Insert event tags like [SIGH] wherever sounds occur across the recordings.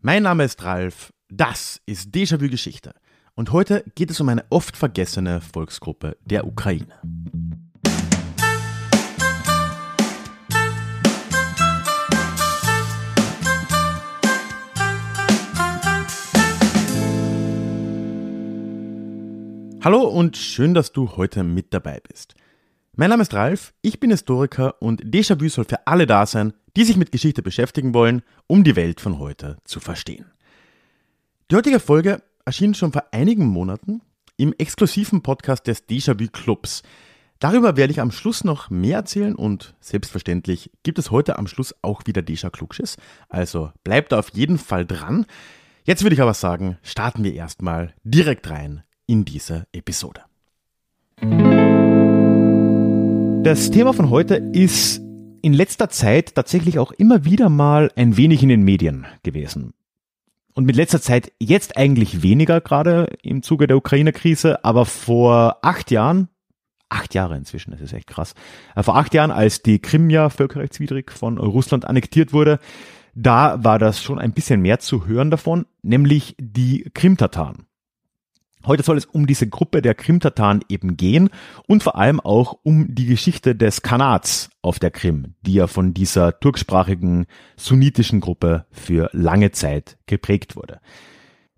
Mein Name ist Ralf, das ist Déjà-vu Geschichte und heute geht es um eine oft vergessene Volksgruppe der Ukraine. Hallo und schön, dass du heute mit dabei bist. Mein Name ist Ralf, ich bin Historiker und Déjà-vu soll für alle da sein, die sich mit Geschichte beschäftigen wollen, um die Welt von heute zu verstehen. Die heutige Folge erschien schon vor einigen Monaten im exklusiven Podcast des Déjà-vu Clubs. Darüber werde ich am Schluss noch mehr erzählen und selbstverständlich gibt es heute am Schluss auch wieder Déjà Klugschiss, also bleibt da auf jeden Fall dran. Jetzt würde ich aber sagen, starten wir erstmal direkt rein in diese Episode. Das Thema von heute ist in letzter Zeit tatsächlich auch immer wieder mal ein wenig in den Medien gewesen. Und mit letzter Zeit jetzt eigentlich weniger, gerade im Zuge der Ukraine-Krise, aber vor acht Jahren, acht Jahre inzwischen, das ist echt krass, äh, vor acht Jahren, als die Krim ja völkerrechtswidrig von Russland annektiert wurde, da war das schon ein bisschen mehr zu hören davon, nämlich die Krim-Tataren. Heute soll es um diese Gruppe der krim Krimtataren eben gehen und vor allem auch um die Geschichte des Kanats auf der Krim, die ja von dieser turksprachigen sunnitischen Gruppe für lange Zeit geprägt wurde.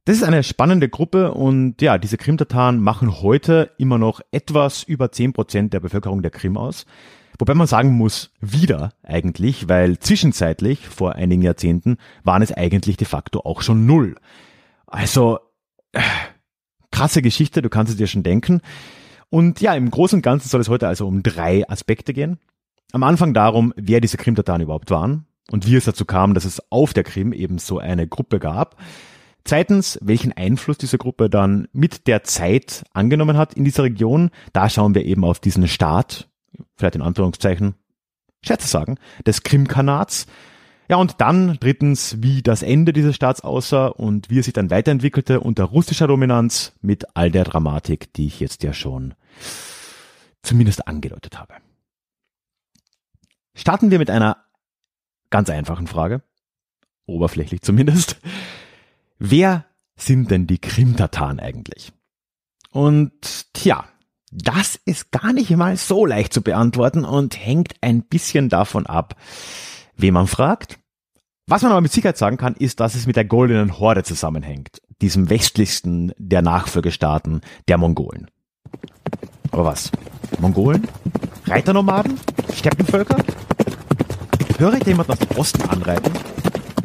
Das ist eine spannende Gruppe und ja, diese krim Krimtataren machen heute immer noch etwas über zehn Prozent der Bevölkerung der Krim aus. Wobei man sagen muss, wieder eigentlich, weil zwischenzeitlich, vor einigen Jahrzehnten, waren es eigentlich de facto auch schon null. Also, äh, krasse Geschichte, du kannst es dir schon denken. Und ja, im Großen und Ganzen soll es heute also um drei Aspekte gehen. Am Anfang darum, wer diese Krim-Tataren überhaupt waren und wie es dazu kam, dass es auf der Krim eben so eine Gruppe gab. Zweitens, welchen Einfluss diese Gruppe dann mit der Zeit angenommen hat in dieser Region. Da schauen wir eben auf diesen Staat, vielleicht in Anführungszeichen, Scherze sagen, des Krimkanats, ja, und dann drittens, wie das Ende dieses Staats aussah und wie es sich dann weiterentwickelte unter russischer Dominanz mit all der Dramatik, die ich jetzt ja schon zumindest angedeutet habe. Starten wir mit einer ganz einfachen Frage, oberflächlich zumindest. Wer sind denn die Krimtataren eigentlich? Und tja, das ist gar nicht mal so leicht zu beantworten und hängt ein bisschen davon ab, wen man fragt? Was man aber mit Sicherheit sagen kann, ist, dass es mit der Goldenen Horde zusammenhängt, diesem westlichsten der Nachfolgestaaten der Mongolen. Aber was? Mongolen? Reiternomaden? Steppenvölker? Höre ich jemanden aus dem Osten anreiten?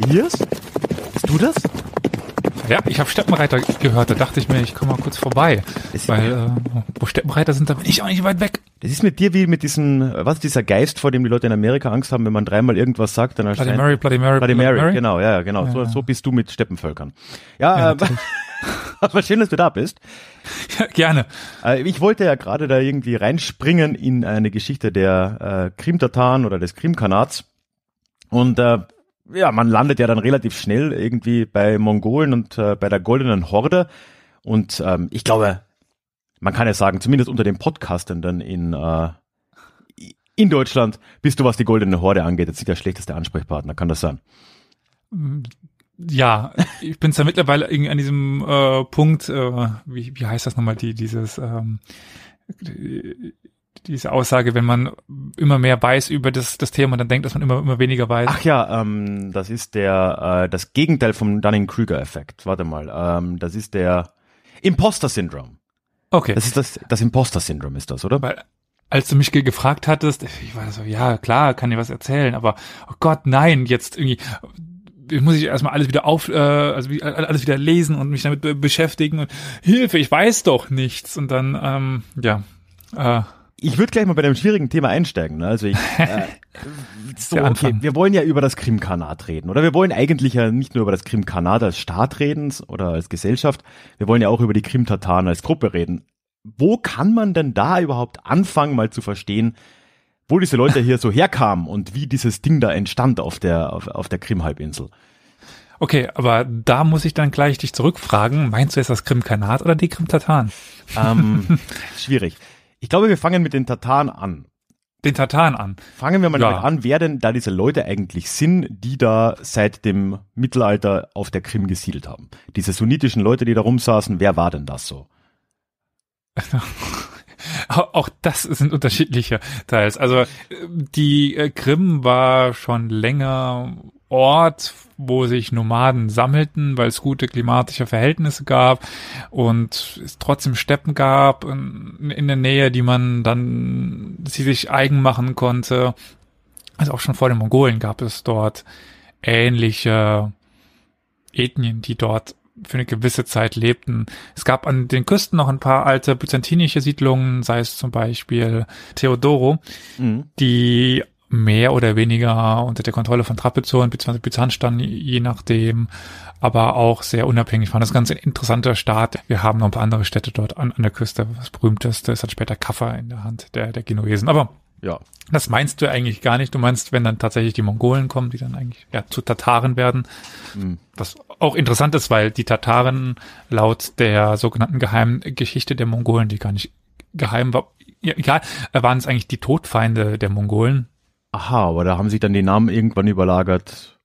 Elias? Bist du das? Ja, ich habe Steppenreiter gehört, da dachte ich mir, ich komme mal kurz vorbei. Das weil äh, wo Steppenreiter sind, da bin ich auch nicht weit weg. Das ist mit dir wie mit diesem, was dieser Geist, vor dem die Leute in Amerika Angst haben, wenn man dreimal irgendwas sagt, dann erscheint. Bloody Mary, Bloody Mary, Bloody, Mary, Mary. Genau, ja, genau. Ja. So, so bist du mit Steppenvölkern. Ja, ja ähm, [LAUGHS] aber schön, dass du da bist. Ja, gerne. Äh, ich wollte ja gerade da irgendwie reinspringen in eine Geschichte der äh, Krimtataren oder des Krimkanats. Und äh, ja, man landet ja dann relativ schnell irgendwie bei Mongolen und äh, bei der goldenen Horde. Und ähm, ich glaube, man kann ja sagen, zumindest unter den Podcastenden in, äh, in Deutschland bist du, was die goldene Horde angeht, jetzt nicht der schlechteste Ansprechpartner. Kann das sein? Mm, ja, ich bin zwar mittlerweile irgendwie an diesem äh, Punkt, äh, wie, wie heißt das nochmal, die, dieses ähm, diese Aussage, wenn man immer mehr weiß über das, das Thema, dann denkt, dass man immer, immer weniger weiß. Ach ja, ähm, das ist der, äh, das Gegenteil vom Dunning-Krüger-Effekt. Warte mal, ähm, das ist der Imposter-Syndrom. Okay. Das ist das, das Imposter-Syndrom ist das, oder? Weil, als du mich ge gefragt hattest, ich war so, ja, klar, kann dir was erzählen, aber, oh Gott, nein, jetzt irgendwie, muss ich erstmal alles wieder auf, äh, also alles wieder lesen und mich damit beschäftigen und Hilfe, ich weiß doch nichts. Und dann, ähm, ja, äh, ich würde gleich mal bei einem schwierigen Thema einsteigen. Ne? Also ich, [LAUGHS] äh, so, okay, wir wollen ja über das Krimkanat reden. Oder wir wollen eigentlich ja nicht nur über das Krimkanat als Staat reden oder als Gesellschaft, wir wollen ja auch über die Krimtataren als Gruppe reden. Wo kann man denn da überhaupt anfangen, mal zu verstehen, wo diese Leute hier so herkamen und wie dieses Ding da entstand auf der, auf, auf der Krim-Halbinsel? Okay, aber da muss ich dann gleich dich zurückfragen. Meinst du jetzt das Krimkanat oder die Krimtataren? Ähm, [LAUGHS] schwierig. Ich glaube, wir fangen mit den Tataren an. Den Tataren an. Fangen wir mal ja. damit an, wer denn da diese Leute eigentlich sind, die da seit dem Mittelalter auf der Krim gesiedelt haben. Diese sunnitischen Leute, die da rumsaßen, wer war denn das so? [LAUGHS] Auch das sind unterschiedliche Teils. Also äh, die äh, Krim war schon länger Ort, wo sich Nomaden sammelten, weil es gute klimatische Verhältnisse gab und es trotzdem Steppen gab in, der Nähe, die man dann sie sich eigen machen konnte. Also auch schon vor den Mongolen gab es dort ähnliche Ethnien, die dort für eine gewisse Zeit lebten. Es gab an den Küsten noch ein paar alte byzantinische Siedlungen, sei es zum Beispiel Theodoro, mhm. die mehr oder weniger unter der Kontrolle von Trapezoren bzw. Byzanz je nachdem, aber auch sehr unabhängig waren. Das ist ein ganz interessanter Staat. Wir haben noch ein paar andere Städte dort an, an der Küste. Das berühmteste ist dann halt später Kaffa in der Hand der, der Genuesen. Aber ja. das meinst du eigentlich gar nicht. Du meinst, wenn dann tatsächlich die Mongolen kommen, die dann eigentlich ja, zu Tataren werden. Mhm. Was auch interessant ist, weil die Tataren laut der sogenannten geheimen Geschichte der Mongolen, die gar nicht geheim war, ja, egal, waren es eigentlich die Todfeinde der Mongolen Aha, aber da haben sich dann die Namen irgendwann überlagert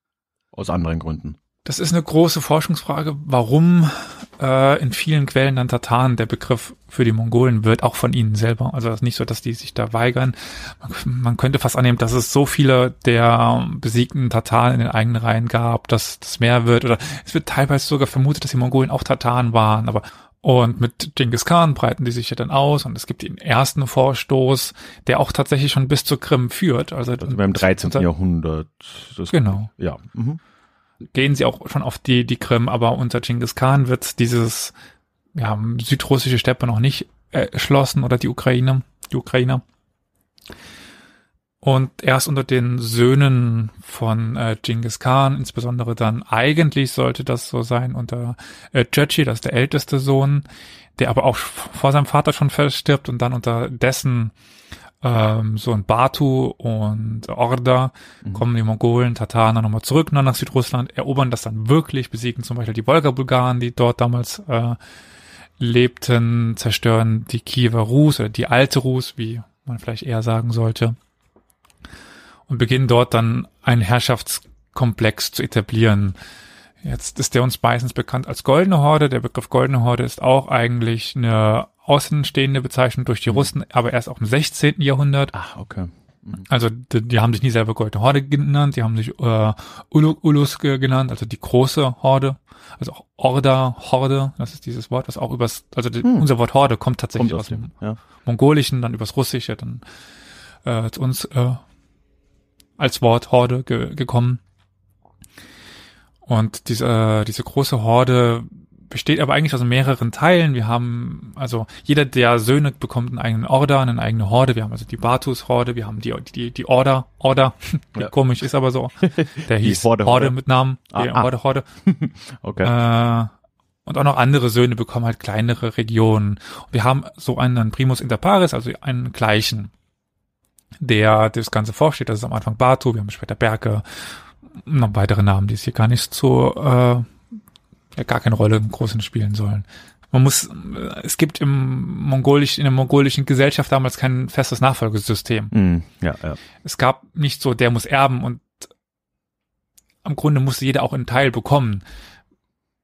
aus anderen Gründen. Das ist eine große Forschungsfrage, warum äh, in vielen Quellen dann Tataren der Begriff für die Mongolen wird, auch von ihnen selber. Also es ist nicht so, dass die sich da weigern. Man, man, könnte fast annehmen, dass es so viele der besiegten Tataren in den eigenen Reihen gab, dass das mehr wird. Oder es wird teilweise sogar vermutet, dass die Mongolen auch Tataren waren. Aber und mit Genghis Khan breiten die sich ja dann aus und es gibt den ersten Vorstoß, der auch tatsächlich schon bis zur Krim führt. Also, also beim 13. Unter, Jahrhundert. genau. Ja. Mhm. Gehen sie auch schon auf die, die Krim, aber unter Genghis Khan wird dieses ja, südrussische Steppe noch nicht erschlossen oder die Ukraine, die Ukrainer. Und erst unter den Söhnen von äh, Genghis Khan, insbesondere dann eigentlich sollte das so sein unter äh, Churchy, das ist der älteste Sohn, der aber auch vor seinem Vater schon verstirbt und dann unter dessen ähm, Sohn Batu und Orda mhm. kommen die Mongolen, Tatarer nochmal zurück nach Südrussland, erobern das dann wirklich, besiegen zum Beispiel die Wolga-Bulgaren, die dort damals äh, lebten, zerstören die Kiewer Rus oder die alte Rus, wie man vielleicht eher sagen sollte und beginnen dort dann ein Herrschaftskomplex zu etablieren. Jetzt ist der uns meistens bekannt als Goldene Horde. Der Begriff Goldene Horde ist auch eigentlich eine außenstehende Bezeichnung durch die mhm. Russen, aber erst auch im 16. Jahrhundert. Ach, okay. Mhm. Also die, die, haben sich nie selber Goldene Horde genannt, die haben sich äh, Uluk Ulus genannt, also die große Horde, also auch Orda, Horde, das ist dieses Wort, was auch übers, also die, hm. unser Wort Horde kommt tatsächlich kommt aus, aus, dem ja. Mongolischen, dann übers Russische, dann äh, zu uns äh, als Wort Horde ge gekommen. Und diese, äh, diese große Horde besteht aber eigentlich aus mehreren Teilen. Wir haben, also jeder der Söhne bekommt einen eigenen Order, eine eigene Horde. Wir haben also die Batus-Horde, wir haben die, die, die Order, Order, [LAUGHS] ja. komisch ist aber so. Der hieß Horde, Horde, mit Namen, ah, ah. Horde, Horde. [LAUGHS] okay. Äh, und auch noch andere Söhne bekommen halt kleinere Regionen. wir haben so einen Primus Inter Pares, also einen gleichen der das Ganze vorsteht. Das ist am Anfang Batu, wir haben später Berke, noch weitere Namen, die es hier gar nicht so, äh, ja, gar keine Rolle im Großen spielen sollen. Man muss, äh, es gibt im mongolisch, in der mongolischen Gesellschaft damals kein festes Nachfolgesystem. Mm, ja, ja. Es gab nicht so, der muss erben und am Grunde musste jeder auch einen Teil bekommen.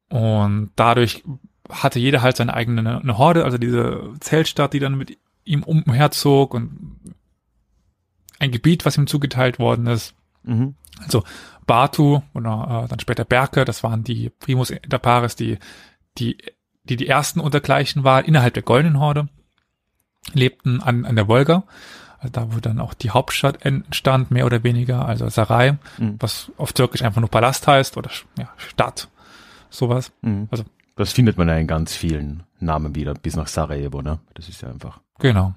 Und dadurch hatte jeder halt seine eigene eine Horde, also diese Zeltstadt, die dann mit ihm umherzog und ein Gebiet, was ihm zugeteilt worden ist. Mhm. Also Batu oder äh, dann später Berke, das waren die Primus inter pares, die die, die, die ersten untergleichen waren innerhalb der Goldenen Horde, lebten an, an der Wolga, also da wo dann auch die Hauptstadt entstand, mehr oder weniger, also Sarai, mhm. was auf Türkisch einfach nur Palast heißt oder ja, Stadt, sowas. Mhm. Also das findet man ja in ganz vielen Namen wieder, bis nach Sarajevo, ne? Das ist ja einfach. Genau.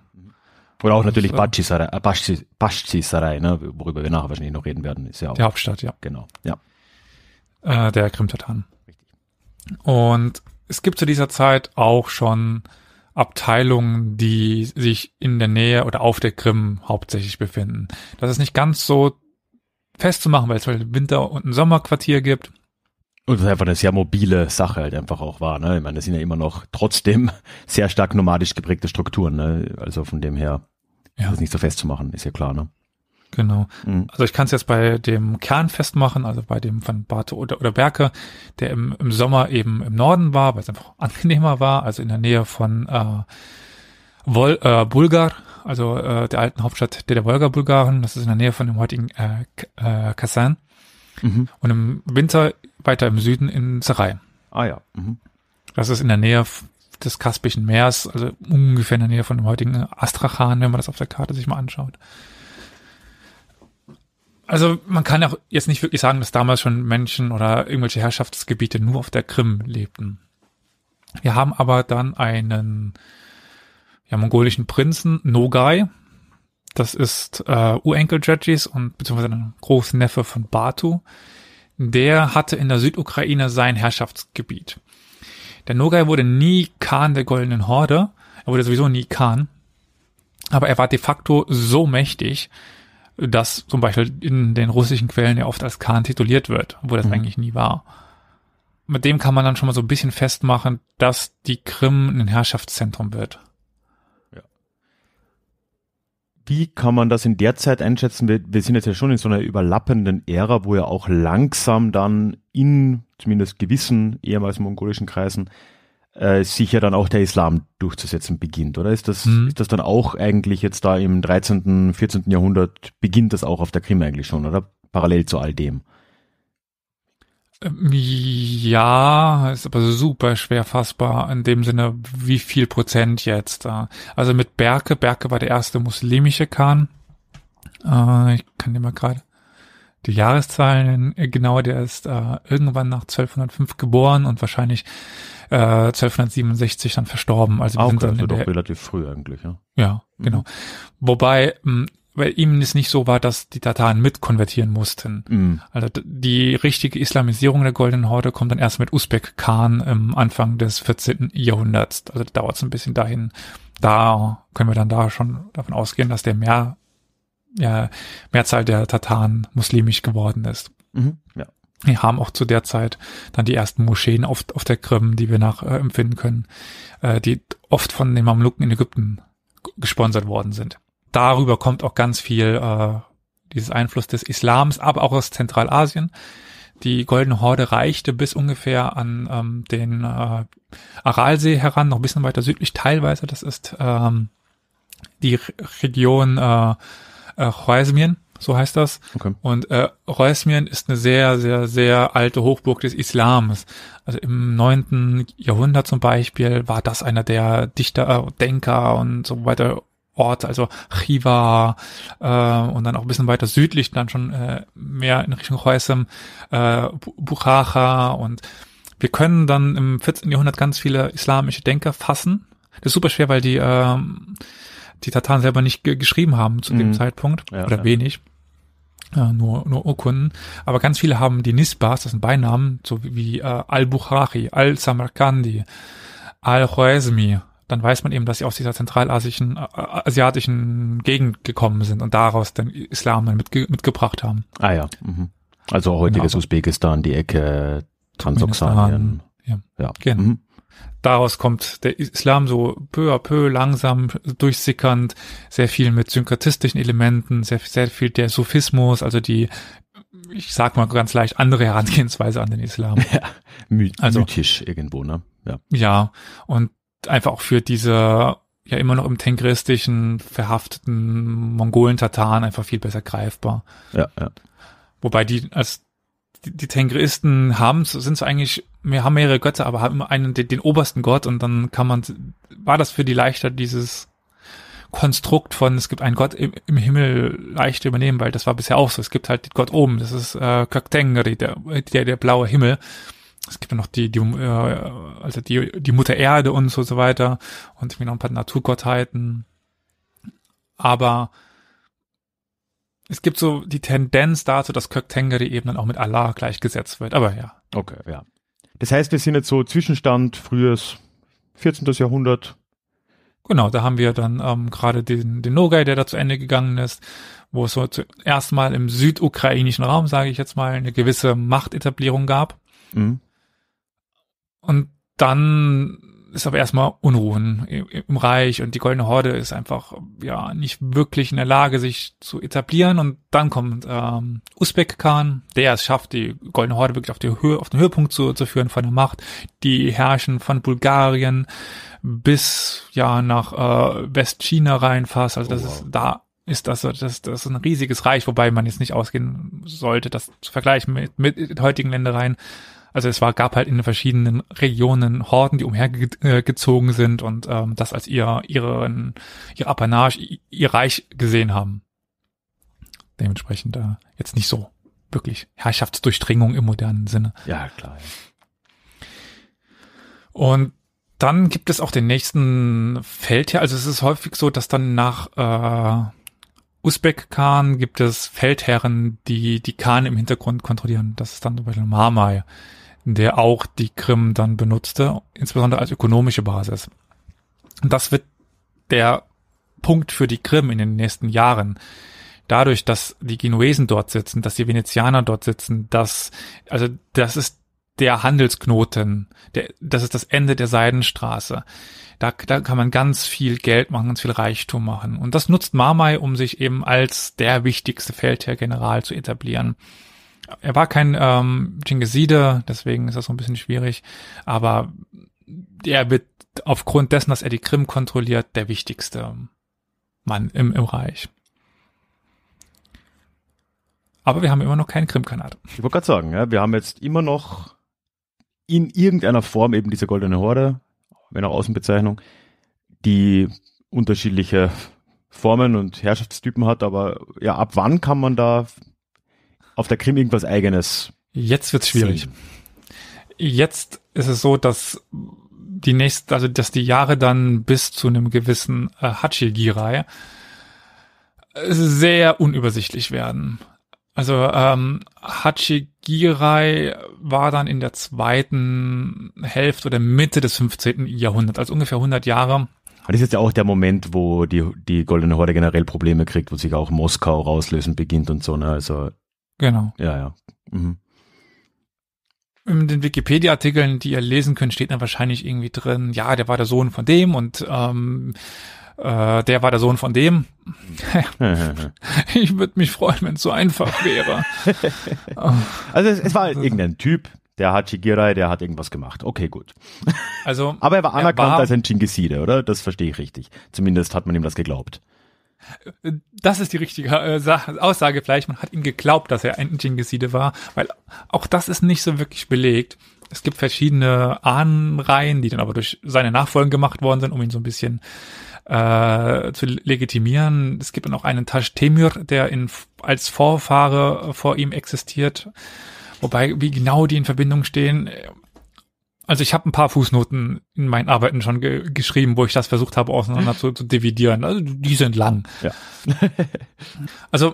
Oder auch natürlich Baschisarei, äh, Baschisarei, ne, worüber wir nachher wahrscheinlich noch reden werden, ist ja auch. Die Hauptstadt, ja. Genau, ja. Äh, der Krimtataren. Richtig. Und es gibt zu dieser Zeit auch schon Abteilungen, die sich in der Nähe oder auf der Krim hauptsächlich befinden. Das ist nicht ganz so festzumachen, weil es halt Winter- und ein Sommerquartier gibt. Und das ist einfach eine sehr mobile Sache halt einfach auch war. Ne? Ich meine, das sind ja immer noch trotzdem [LAUGHS] sehr stark nomadisch geprägte Strukturen. Ne? Also von dem her ja. Das ist nicht so festzumachen, ist ja klar, ne? Genau. Mhm. Also ich kann es jetzt bei dem Kern festmachen, also bei dem von Barth oder, oder Berke, der im, im Sommer eben im Norden war, weil es einfach [LAUGHS] angenehmer war, also in der Nähe von äh, Vol, äh, Bulgar, also äh, der alten Hauptstadt der, der Wolga-Bulgaren. Das ist in der Nähe von dem heutigen äh, äh, Kasan. Mhm. Und im Winter weiter im Süden in Sarai. Ah ja. Mhm. Das ist in der Nähe des Kaspischen Meers, also ungefähr in der Nähe von dem heutigen Astrachan, wenn man das auf der Karte sich mal anschaut. Also man kann auch jetzt nicht wirklich sagen, dass damals schon Menschen oder irgendwelche Herrschaftsgebiete nur auf der Krim lebten. Wir haben aber dann einen ja, mongolischen Prinzen, Nogai. Das ist äh, Urenkel Dredgis und beziehungsweise ein Großneffe von Batu. Der hatte in der Südukraine sein Herrschaftsgebiet. Der Nogai wurde nie Khan der Goldenen Horde. Er wurde sowieso nie Khan. Aber er war de facto so mächtig, dass zum Beispiel in den russischen Quellen er oft als Khan tituliert wird, wo das mhm. eigentlich nie war. Mit dem kann man dann schon mal so ein bisschen festmachen, dass die Krim ein Herrschaftszentrum wird wie kann man das in der Zeit einschätzen? Wir, wir, sind jetzt ja schon in so einer überlappenden Ära, wo ja auch langsam dann in zumindest gewissen ehemals mongolischen Kreisen äh, sich ja dann auch der Islam durchzusetzen beginnt, oder? Ist das, mhm. ist das dann auch eigentlich jetzt da im 13., 14. Jahrhundert beginnt das auch auf der Krim eigentlich schon, oder? Parallel zu all dem. Ähm, ja, ist aber super schwer fassbar in dem Sinne, wie viel Prozent jetzt. Also mit Berke, Berke war der erste muslimische Khan. Äh, ich kann dir mal gerade die Jahreszahlen äh, genau, der ist äh, irgendwann nach 1205 geboren und wahrscheinlich 1267 dann verstorben. Also wir Auch sind dann also doch relativ früh eigentlich, ja. Ja, mhm. genau. Wobei mm, weil ihm es nicht so war, dass die Tataren mitkonvertieren mussten. Mhm. Also die richtige Islamisierung der Goldenen Horde kommt dann erst mit Usbek Khan im Anfang des 14. Jahrhunderts. Also dauert es ein bisschen dahin. Da können wir dann da schon davon ausgehen, dass der mehr, ja, Mehrzahl der Tataren muslimisch geworden ist. Mhm. Ja. Die haben auch zu der Zeit dann die ersten Moscheen auf, auf der Krim, die wir nachempfinden äh, können, äh, die oft von den Mamluken in Ägypten gesponsert worden sind darüber kommt auch ganz viel äh, dieses Einfluss des Islams, aber auch aus Zentralasien. Die Goldene Horde reichte bis ungefähr an ähm, den äh, Aralsee heran, noch ein bisschen weiter südlich teilweise. Das ist ähm, die Re Region äh, äh, Chwaismien, so heißt das. Okay. Und äh, Chwaismien ist eine sehr, sehr, sehr alte Hochburg des Islams. Also im neunten Jahrhundert zum Beispiel war das einer der Dichter, äh, Denker und so weiter Ort, also Chiva äh, und dann auch ein bisschen weiter südlich, dann schon äh, mehr in Richtung Häusem, äh, Buchacha und wir können dann im 14. Jahrhundert ganz viele islamische Denker fassen. Das ist super schwer, weil die, äh, die Tataren selber nicht geschrieben haben zu mhm. dem Zeitpunkt ja, oder ja. wenig. Äh, nur, nur Urkunden. Aber ganz viele haben die Nisbas, das sind Beinamen, so wie, wie äh, Al-Bukhari, Al-Samarkandi, Al-Khwarizmi dann weiß man eben, dass sie aus dieser zentralasiatischen asiatischen Gegend gekommen sind und daraus den Islam dann mitge mitgebracht haben. Ah ja. Mhm. Also heutiges genau. Usbekistan, die Ecke Transoxanien. Ja. ja. Genau. Mhm. Daraus kommt der Islam so peu à peu langsam durchsickernd, sehr viel mit synkretistischen Elementen, sehr, sehr viel der Sophismus, also die, ich sag mal ganz leicht, andere Herangehensweise an den Islam. [LAUGHS] Ja, my also, mythisch irgendwo, ne? Ja. ja, und einfach auch für diese ja immer noch im tengristischen verhafteten Mongolen-Tataren einfach viel besser greifbar. Ja, ja. Wobei die als die, die Tengristen haben sind es eigentlich wir haben mehrere Götter, aber haben einen den, den, obersten Gott und dann kann man war das für die leichter dieses Konstrukt von es gibt einen Gott im, im Himmel leicht übernehmen, weil das war bisher auch so. Es gibt halt den Gott oben, das ist äh, Kaktengri, der, der der blaue Himmel es gibt ja noch die, die, äh, also die, die Mutter Erde und so, so weiter und irgendwie noch ein paar Naturgottheiten. Aber es gibt so die Tendenz dazu, dass Köktengeri eben dann auch mit Allah gleichgesetzt wird. Aber ja. Okay, ja. Das heißt, wir sind jetzt so Zwischenstand frühes 14. Jahrhundert. Genau, da haben wir dann ähm, gerade den, den Nogai, der da zu Ende gegangen ist, wo es so zuerst mal im südukrainischen Raum, sage ich jetzt mal, eine gewisse Machtetablierung gab. Mhm. Und dann ist aber erstmal Unruhen im Reich und die Goldene Horde ist einfach ja nicht wirklich in der Lage, sich zu etablieren. Und dann kommt ähm, Usbek Khan, der es schafft, die Goldene Horde wirklich auf, die Höhe, auf den Höhepunkt zu, zu führen von der Macht. Die herrschen von Bulgarien bis ja nach äh, Westchina rein fast. Also das oh, wow. ist da ist das, das, das ist ein riesiges Reich, wobei man jetzt nicht ausgehen sollte, das zu vergleichen mit, mit heutigen Ländereien. Also es war, gab halt in den verschiedenen Regionen Horden, die umhergezogen äh, sind und ähm, das als ihr, ihren, ihr Apanage, ihr Reich gesehen haben. Dementsprechend äh, jetzt nicht so wirklich Herrschaftsdurchdringung im modernen Sinne. Ja, klar. Ja. Und dann gibt es auch den nächsten Feldherr. Also es ist häufig so, dass dann nach äh, Usbek Khan gibt es Feldherren, die die Khan im Hintergrund kontrollieren. Das ist dann zum Beispiel Marmai, der auch die Krim dann benutzte, insbesondere als ökonomische Basis. Und das wird der Punkt für die Krim in den nächsten Jahren. Dadurch, dass die Genuesen dort sitzen, dass die Venezianer dort sitzen, dass, also, das ist der Handelsknoten, der, das ist das Ende der Seidenstraße. Da, da kann man ganz viel Geld machen, ganz viel Reichtum machen. Und das nutzt Marmai, um sich eben als der wichtigste Feldherr-General zu etablieren. Er war kein ähm, Genghiside, deswegen ist das so ein bisschen schwierig, aber er wird aufgrund dessen, dass er die Krim kontrolliert, der wichtigste Mann im, im Reich. Aber wir haben immer noch keinen Krimkanat. Ich wollte gerade sagen, ja, wir haben jetzt immer noch in irgendeiner Form eben diese goldene Horde, wenn auch Außenbezeichnung, die unterschiedliche Formen und Herrschaftstypen hat, aber ja, ab wann kann man da auf der Krim irgendwas eigenes. Jetzt wird's schwierig. Sehen. Jetzt ist es so, dass die nächsten, also dass die Jahre dann bis zu einem gewissen äh, Hachigirai äh, sehr unübersichtlich werden. Also ähm, Hachigirai war dann in der zweiten Hälfte oder Mitte des 15. Jahrhunderts, also ungefähr 100 Jahre. Das ist jetzt ja auch der Moment, wo die, die Goldene Horde generell Probleme kriegt, wo sich auch Moskau rauslösen beginnt und so. Ne? Also Genau. Ja, ja. Mhm. In den Wikipedia-Artikeln, die ihr lesen könnt, steht dann wahrscheinlich irgendwie drin, ja, der war der Sohn von dem und ähm, äh, der war der Sohn von dem. [LAUGHS] ich würde mich freuen, wenn es so einfach wäre. [LAUGHS] also es, es war halt irgendein Typ, der hat Shigirai, der hat irgendwas gemacht. Okay, gut. Also, [LAUGHS] Aber er war anerkannt er war, als ein Chingiside, oder? Das verstehe ich richtig. Zumindest hat man ihm das geglaubt. Das ist die richtige äh, Aussage vielleicht. Man hat ihm geglaubt, dass er ein Gengeside war, weil auch das ist nicht so wirklich belegt. Es gibt verschiedene Ahnenreihen, die dann aber durch seine Nachfolgen gemacht worden sind, um ihn so ein bisschen äh, zu legitimieren. Es gibt dann auch einen Taj Temür, der in, als Vorfahre vor ihm existiert. Wobei, wie genau die in Verbindung stehen, also ich habe ein paar Fußnoten in meinen Arbeiten schon ge geschrieben, wo ich das versucht habe, auseinander zu, zu dividieren. Also die sind lang. Ja. [LAUGHS] also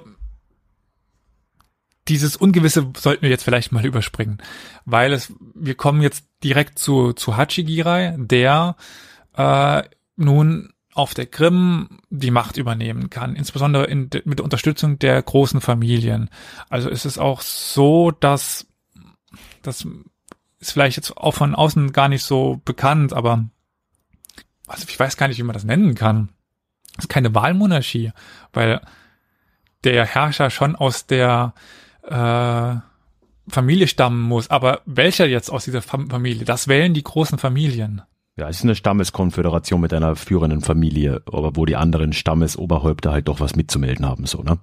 dieses Ungewisse sollten wir jetzt vielleicht mal überspringen, weil es, wir kommen jetzt direkt zu, zu Hachigirai, der äh, nun auf der Krim die Macht übernehmen kann, insbesondere in, mit der Unterstützung der großen Familien. Also es ist auch so, dass, dass ist vielleicht jetzt auch von außen gar nicht so bekannt, aber also ich weiß gar nicht, wie man das nennen kann. Das ist keine Wahlmonarchie, weil der Herrscher schon aus der äh, Familie stammen muss. Aber welcher jetzt aus dieser Fam Familie? Das wählen die großen Familien. Ja, es ist eine Stammeskonföderation mit einer führenden Familie, aber wo die anderen Stammesoberhäupter halt doch was mitzumelden haben, so, ne?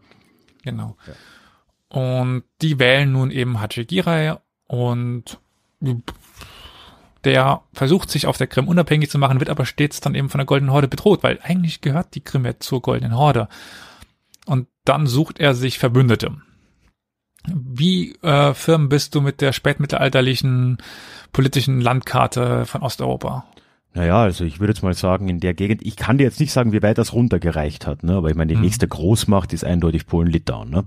Genau. Ja. Und die wählen nun eben Hachigirai und der versucht sich auf der Krim unabhängig zu machen, wird aber stets dann eben von der Goldenen Horde bedroht, weil eigentlich gehört die Krim ja zur Goldenen Horde. Und dann sucht er sich Verbündete. Wie äh, firm bist du mit der spätmittelalterlichen politischen Landkarte von Osteuropa? Naja, also ich würde jetzt mal sagen, in der Gegend, ich kann dir jetzt nicht sagen, wie weit das runtergereicht hat, ne? aber ich meine, die hm. nächste Großmacht ist eindeutig Polen-Litauen. Ne?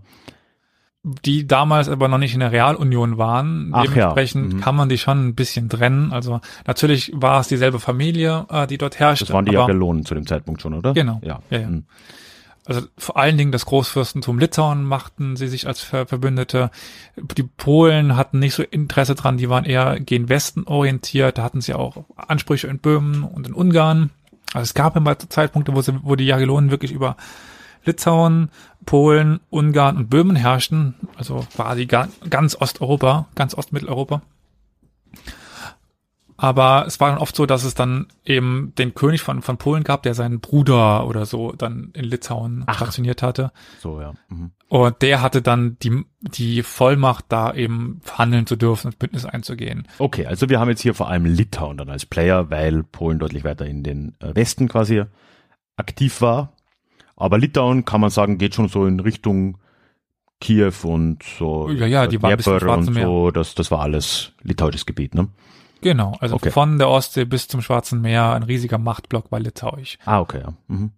die damals aber noch nicht in der Realunion waren. Dementsprechend ja. mhm. kann man die schon ein bisschen trennen. Also natürlich war es dieselbe Familie, äh, die dort herrschte. Das waren die Jagellonen zu dem Zeitpunkt schon, oder? Genau. Ja. ja, ja. Mhm. Also vor allen Dingen das Großfürstentum Litauen machten sie sich als Verbündete. Die Polen hatten nicht so Interesse dran, die waren eher gen Westen orientiert. Da hatten sie auch Ansprüche in Böhmen und in Ungarn. Also es gab immer Zeitpunkte, wo, sie, wo die Jagellonen wirklich über Litauen Polen, Ungarn und Böhmen herrschten, also quasi ganz Osteuropa, ganz Ostmitteleuropa. Aber es war dann oft so, dass es dann eben den König von, von Polen gab, der seinen Bruder oder so dann in Litauen Ach. stationiert hatte. So, ja. Mhm. Und der hatte dann die, die Vollmacht, da eben verhandeln zu dürfen und Bündnis einzugehen. Okay, also wir haben jetzt hier vor allem Litauen dann als Player, weil Polen deutlich weiter in den äh, Westen quasi aktiv war aber Litauen kann man sagen, geht schon so in Richtung Kiew und so. Ja, ja, die waren ein bisschen und Meer. so, das, das war alles litauisches Gebiet, ne? Genau, also okay. von der Ostsee bis zum Schwarzen Meer, ein riesiger Machtblock bei Litauisch. Ah, okay, ja. Mhm.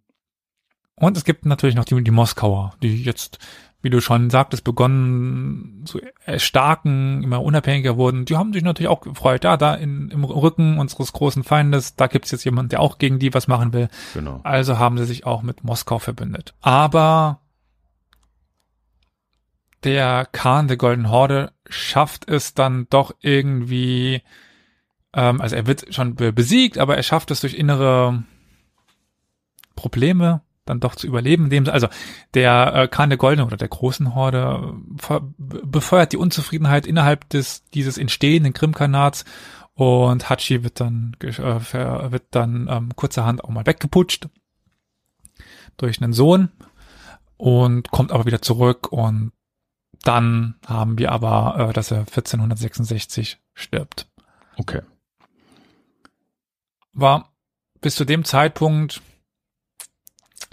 Und es gibt natürlich noch die, die Moskauer, die jetzt wie du schon sagtest, begonnen zu erstarken, immer unabhängiger wurden. Die haben sich natürlich auch gefreut, ja, da in, im Rücken unseres großen Feindes, da gibt's jetzt jemanden, der auch gegen die was machen will. Genau. Also haben sie sich auch mit Moskau verbündet. Aber der Khan der Golden Horde schafft es dann doch irgendwie, ähm, also er wird schon besiegt, aber er schafft es durch innere Probleme, dann doch zu überleben. Dem, also der äh, Kahn der Goldene oder der Großen Horde äh, befeuert die Unzufriedenheit innerhalb des dieses entstehenden Krimkanats und Hachi wird dann äh, wird dann ähm, kurzerhand auch mal weggeputscht durch einen Sohn und kommt aber wieder zurück und dann haben wir aber, äh, dass er 1466 stirbt. Okay. War bis zu dem Zeitpunkt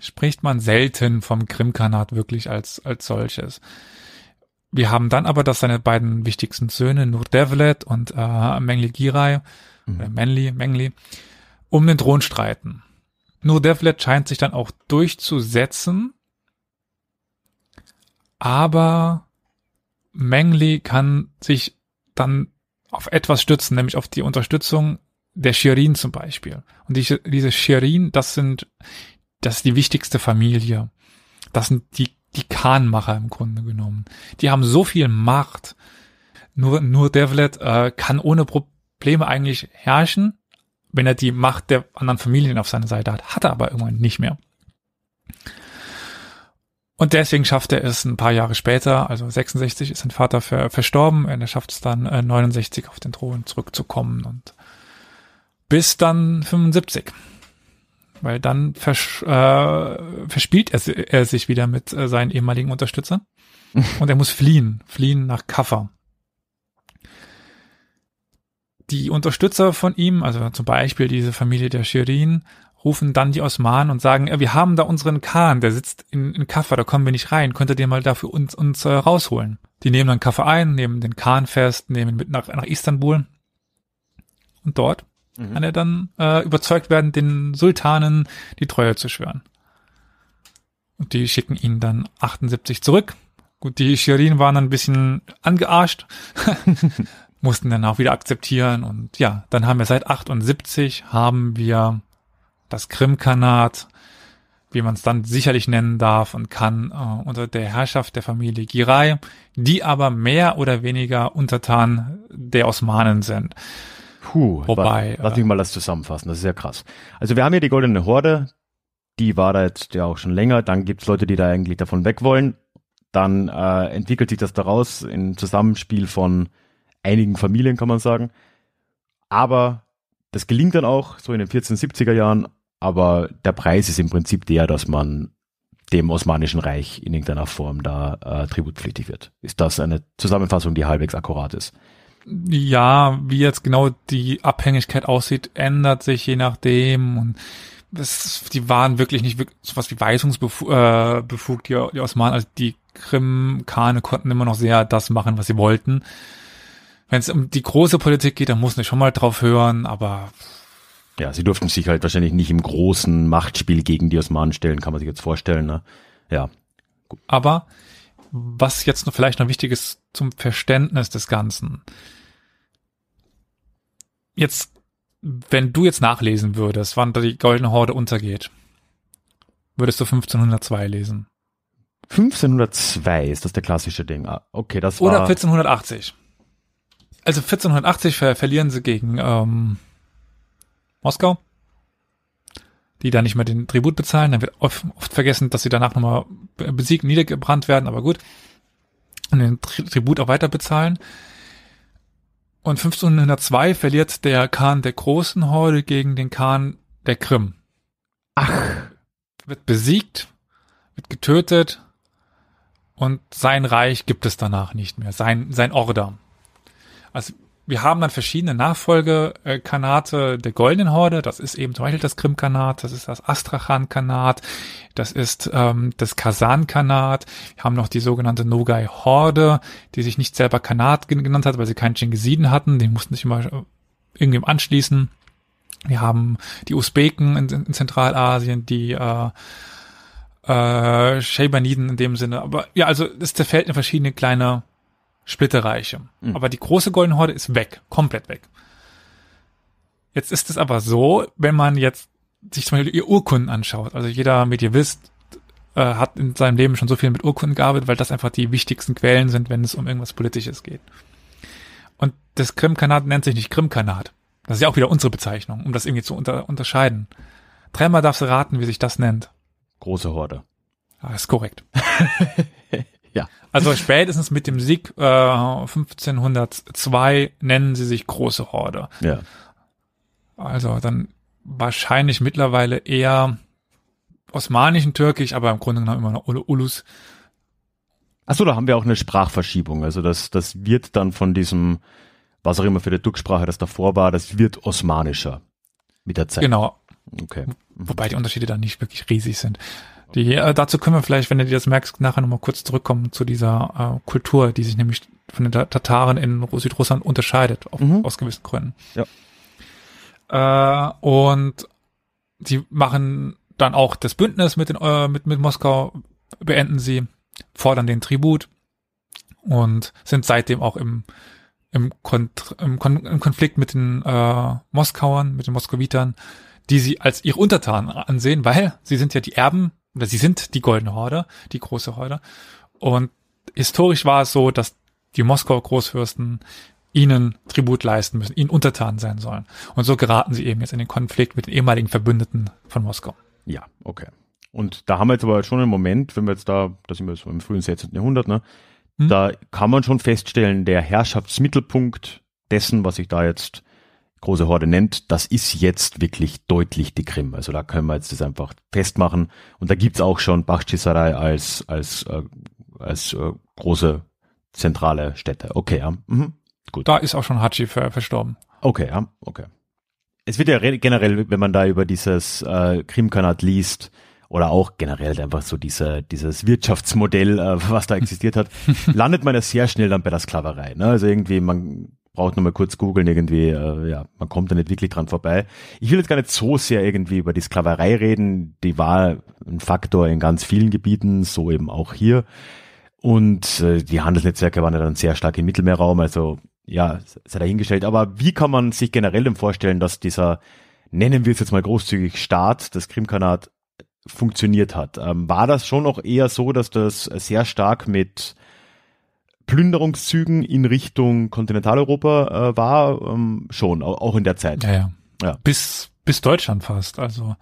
spricht man selten vom Krimkanat wirklich als, als solches. Wir haben dann aber, dass seine beiden wichtigsten Söhne, Nur Devlet und äh, Mengli Girai, mhm. oder äh, Menli, Mengli, um den Thron streiten. Nur Devlet scheint sich dann auch durchzusetzen, aber Mengli kann sich dann auf etwas stützen, nämlich auf die Unterstützung der Shirin zum Beispiel. Und die, diese Shirin, das sind das ist die wichtigste Familie. Das sind die, die Kahnmacher im Grunde genommen. Die haben so viel Macht. Nur, nur Devlet äh, kann ohne Probleme eigentlich herrschen, wenn er die Macht der anderen Familien auf seiner Seite hat. Hat er aber irgendwann nicht mehr. Und deswegen schafft er es ein paar Jahre später, also 66 ist sein Vater ver verstorben, und er schafft es dann äh, 69 auf den Thron zurückzukommen und bis dann 75 weil dann vers äh, verspielt er, er, sich wieder mit äh, seinen ehemaligen Unterstützern [LAUGHS] und er muss fliehen, fliehen nach Kaffa. Die Unterstützer von ihm, also zum Beispiel diese Familie der Schirin, rufen dann die Osmanen und sagen, wir haben da unseren Khan, der sitzt in, in Kaffa, da kommen wir nicht rein, könnt ihr den mal dafür uns, uns äh, rausholen. Die nehmen dann Kaffa ein, nehmen den Khan fest, nehmen ihn mit nach, nach Istanbul und dort mhm. kann er dann äh, überzeugt werden, den Sultanen die Treue zu schwören. Und die schicken ihn dann 78 zurück. Gut, die Schirin waren dann ein bisschen angearscht, [LAUGHS] mussten dann auch wieder akzeptieren und ja, dann haben wir seit 78 haben wir das Krimkanat, wie man es dann sicherlich nennen darf und kann, äh, unter der Herrschaft der Familie Giray, die aber mehr oder weniger Untertan der Osmanen sind. Puh, Wobei, lass mich äh, mal das zusammenfassen, das ist ja krass. Also wir haben hier die Goldene Horde, die war da jetzt ja auch schon länger, dann gibt's Leute, die da eigentlich davon weg wollen, dann äh, entwickelt sich das daraus in Zusammenspiel von einigen Familien, kann man sagen. Aber das gelingt dann auch so in den 1470er Jahren, aber der Preis ist im Prinzip der, dass man dem Osmanischen Reich in irgendeiner Form da äh, tributpflichtig wird. Ist das eine Zusammenfassung, die halbwegs akkurat ist? ja, wie jetzt genau die Abhängigkeit aussieht, ändert sich je nachdem und das, die waren wirklich nicht wirklich sowas wie weisungsbefugt, äh, die, die Osmanen, also die Krim-Kane konnten immer noch sehr das machen, was sie wollten. Wenn es um die große Politik geht, dann muss man schon mal drauf hören, aber ja, sie durften sich halt wahrscheinlich nicht im großen Machtspiel gegen die Osmanen stellen, kann man sich jetzt vorstellen, ne? Ja. Aber was jetzt noch vielleicht noch wichtig ist zum Verständnis des Ganzen jetzt, wenn du jetzt nachlesen würdest, wann die Goldene Horde untergeht, würdest du 1502 lesen. 1502 ist das der klassische Ding. Ah, okay, das war. Oder 1480. Also 1480 ver verlieren sie gegen ähm, Moskau, die da nicht mehr den Tribut bezahlen. Dann wird oft, oft vergessen, dass sie danach nochmal besiegt, niedergebrannt werden, aber gut. Und den Tribut auch weiter bezahlen. Und 1502 verliert der Khan der Großen Horde gegen den Khan der Krim. Ach. Wird besiegt, wird getötet und sein Reich gibt es danach nicht mehr, sein, sein Order. Also wir haben dann verschiedene Nachfolgekanate der Goldenen Horde. Das ist eben zum Beispiel das Krim-Kanat, das ist das Astrachan-Kanat, das ist ähm, das Kasan-Kanat. Wir haben noch die sogenannte Nogai-Horde, die sich nicht selber Kanat genannt hat, weil sie keinen Chingisiden hatten. Die mussten sich immer äh, irgendwem anschließen. Wir haben die Usbeken in, in Zentralasien, die äh, äh, Shabaniden in dem Sinne. Aber ja, also es zerfällt in verschiedene kleine Splitterreiche. Mhm. Aber die große Goldene Horde ist weg, komplett weg. Jetzt ist es aber so, wenn man jetzt sich zum Beispiel ihr Urkunden anschaut, also jeder Medievist äh, hat in seinem Leben schon so viel mit Urkunden gearbeitet, weil das einfach die wichtigsten Quellen sind, wenn es um irgendwas Politisches geht. Und das Krimkanat nennt sich nicht Krimkanat. Das ist ja auch wieder unsere Bezeichnung, um das irgendwie zu unter unterscheiden. Dreimal darfst du raten, wie sich das nennt. Große Horde. Ah, ist korrekt. [LAUGHS] Ja. Also spätestens mit dem Sieg äh, 1502 nennen sie sich große Horde. Ja. Also dann wahrscheinlich mittlerweile eher osmanischen Türkisch, aber im Grunde genommen immer noch Ulus. Achso, da haben wir auch eine Sprachverschiebung. Also das, das wird dann von diesem, was auch immer für die Turksprache das davor war, das wird osmanischer mit der Zeit. Genau. Okay. Wobei die Unterschiede dann nicht wirklich riesig sind. Die, äh, dazu können wir vielleicht, wenn du dir das merkst, nachher nochmal kurz zurückkommen zu dieser äh, Kultur, die sich nämlich von den Tataren in Südrussland unterscheidet, auf, mhm. aus gewissen Gründen. Ja. Äh, und sie machen dann auch das Bündnis mit, den, äh, mit, mit Moskau, beenden sie, fordern den Tribut und sind seitdem auch im, im, Kont im, Kon im Konflikt mit den äh, Moskauern, mit den Moskowitern, die sie als ihre Untertanen ansehen, weil sie sind ja die Erben oder sie sind die Goldene Horde, die große Horde. Und historisch war es so, dass die Moskauer Großfürsten ihnen Tribut leisten müssen, ihnen untertan sein sollen. Und so geraten sie eben jetzt in den Konflikt mit den ehemaligen Verbündeten von Moskau. Ja, okay. Und da haben wir jetzt aber schon einen Moment, wenn wir jetzt da, da sind wir so im frühen 16. Jahrhundert, ne, hm? da kann man schon feststellen, der Herrschaftsmittelpunkt dessen, was sich da jetzt große Horde nennt, das ist jetzt wirklich deutlich die Krim. Also da können wir jetzt das einfach festmachen. Und da gibt's auch schon Bachtschisserei als, als, äh, als äh, große zentrale Städte. Okay, ja. Mhm. Gut. Da ist auch schon Hachi ver verstorben. Okay, ja, okay. Es wird ja generell, wenn man da über dieses äh, Krimkanat liest, oder auch generell einfach so diese, dieses Wirtschaftsmodell, äh, was da [LAUGHS] existiert hat, landet man ja sehr schnell dann bei der Sklaverei. Ne? Also irgendwie, man braucht nur mal kurz googeln irgendwie, äh, ja, man kommt da nicht wirklich dran vorbei. Ich will jetzt gar nicht so sehr irgendwie über die Sklaverei reden, die war ein Faktor in ganz vielen Gebieten, so eben auch hier. Und äh, die Handelsnetzwerke waren ja dann sehr stark im Mittelmeerraum, also ja, sei dahingestellt. Aber wie kann man sich generell denn vorstellen, dass dieser, nennen wir es jetzt mal großzügig, Staat, das Krimkanat, funktioniert hat? Ähm, war das schon auch eher so, dass das sehr stark mit Plünderungszügen in Richtung Kontinentaleuropa äh, war, ähm, schon, auch in der Zeit. Ja, ja. ja. Bis, bis Deutschland fast. Also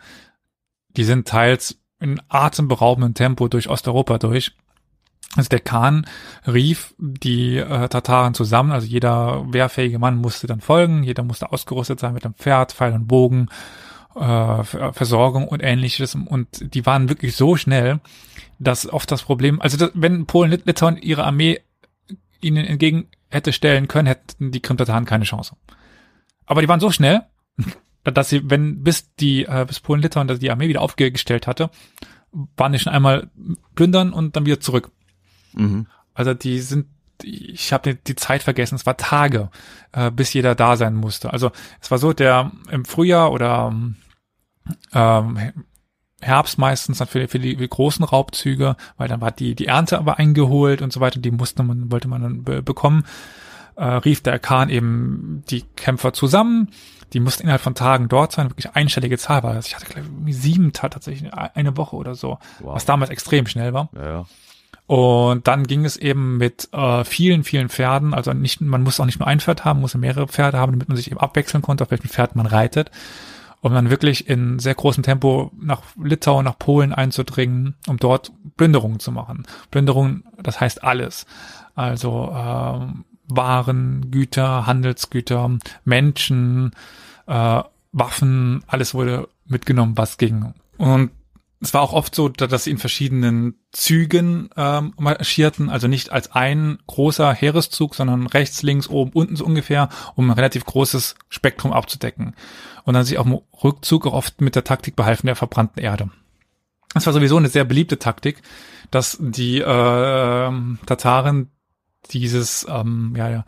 die sind teils in atemberaubendem Tempo durch Osteuropa durch. Also der Khan rief die äh, Tataren zusammen, also jeder wehrfähige Mann musste dann folgen, jeder musste ausgerüstet sein mit einem Pferd, Pfeil und Bogen, äh, Versorgung und ähnliches. Und die waren wirklich so schnell, dass oft das Problem, also das, wenn Polen, Litauen ihre Armee ihnen entgegen hätte stellen können, hätten die Krimtataren keine Chance. Aber die waren so schnell, [LAUGHS] dass sie, wenn bis die äh, bis Polen Litauen, die Armee wieder aufgestellt hatte, waren die schon einmal plündern und dann wieder zurück. Mhm. Also die sind, ich habe die Zeit vergessen. Es war Tage, äh, bis jeder da sein musste. Also es war so, der im Frühjahr oder ähm, ähm Herbst meistens dann für, für, die, für die großen Raubzüge, weil dann war die, die Ernte aber eingeholt und so weiter, die musste man, wollte man dann be bekommen, äh, rief der Khan eben die Kämpfer zusammen, die mussten innerhalb von Tagen dort sein, wirklich einstellige Zahl war das. Ich hatte glaube ich sieben tatsächlich eine Woche oder so, wow. was damals extrem schnell war. Ja, ja. Und dann ging es eben mit äh, vielen, vielen Pferden. Also nicht, man muss auch nicht nur ein Pferd haben, muss mehrere Pferde haben, damit man sich eben abwechseln konnte, auf welchem Pferd man reitet um dann wirklich in sehr großem Tempo nach Litauen, nach Polen einzudringen, um dort Plünderungen zu machen. Plünderungen, das heißt alles. Also äh, Waren, Güter, Handelsgüter, Menschen, äh, Waffen, alles wurde mitgenommen, was ging. Und es war auch oft so, dass sie in verschiedenen Zügen ähm, marschierten, also nicht als ein großer Heereszug, sondern rechts, links, oben, unten so ungefähr, um ein relativ großes Spektrum abzudecken. Und dann sich auch im Rückzug auch oft mit der Taktik behalfen der verbrannten Erde. Es war sowieso eine sehr beliebte Taktik, dass die äh, Tataren dieses ähm, ja, ja,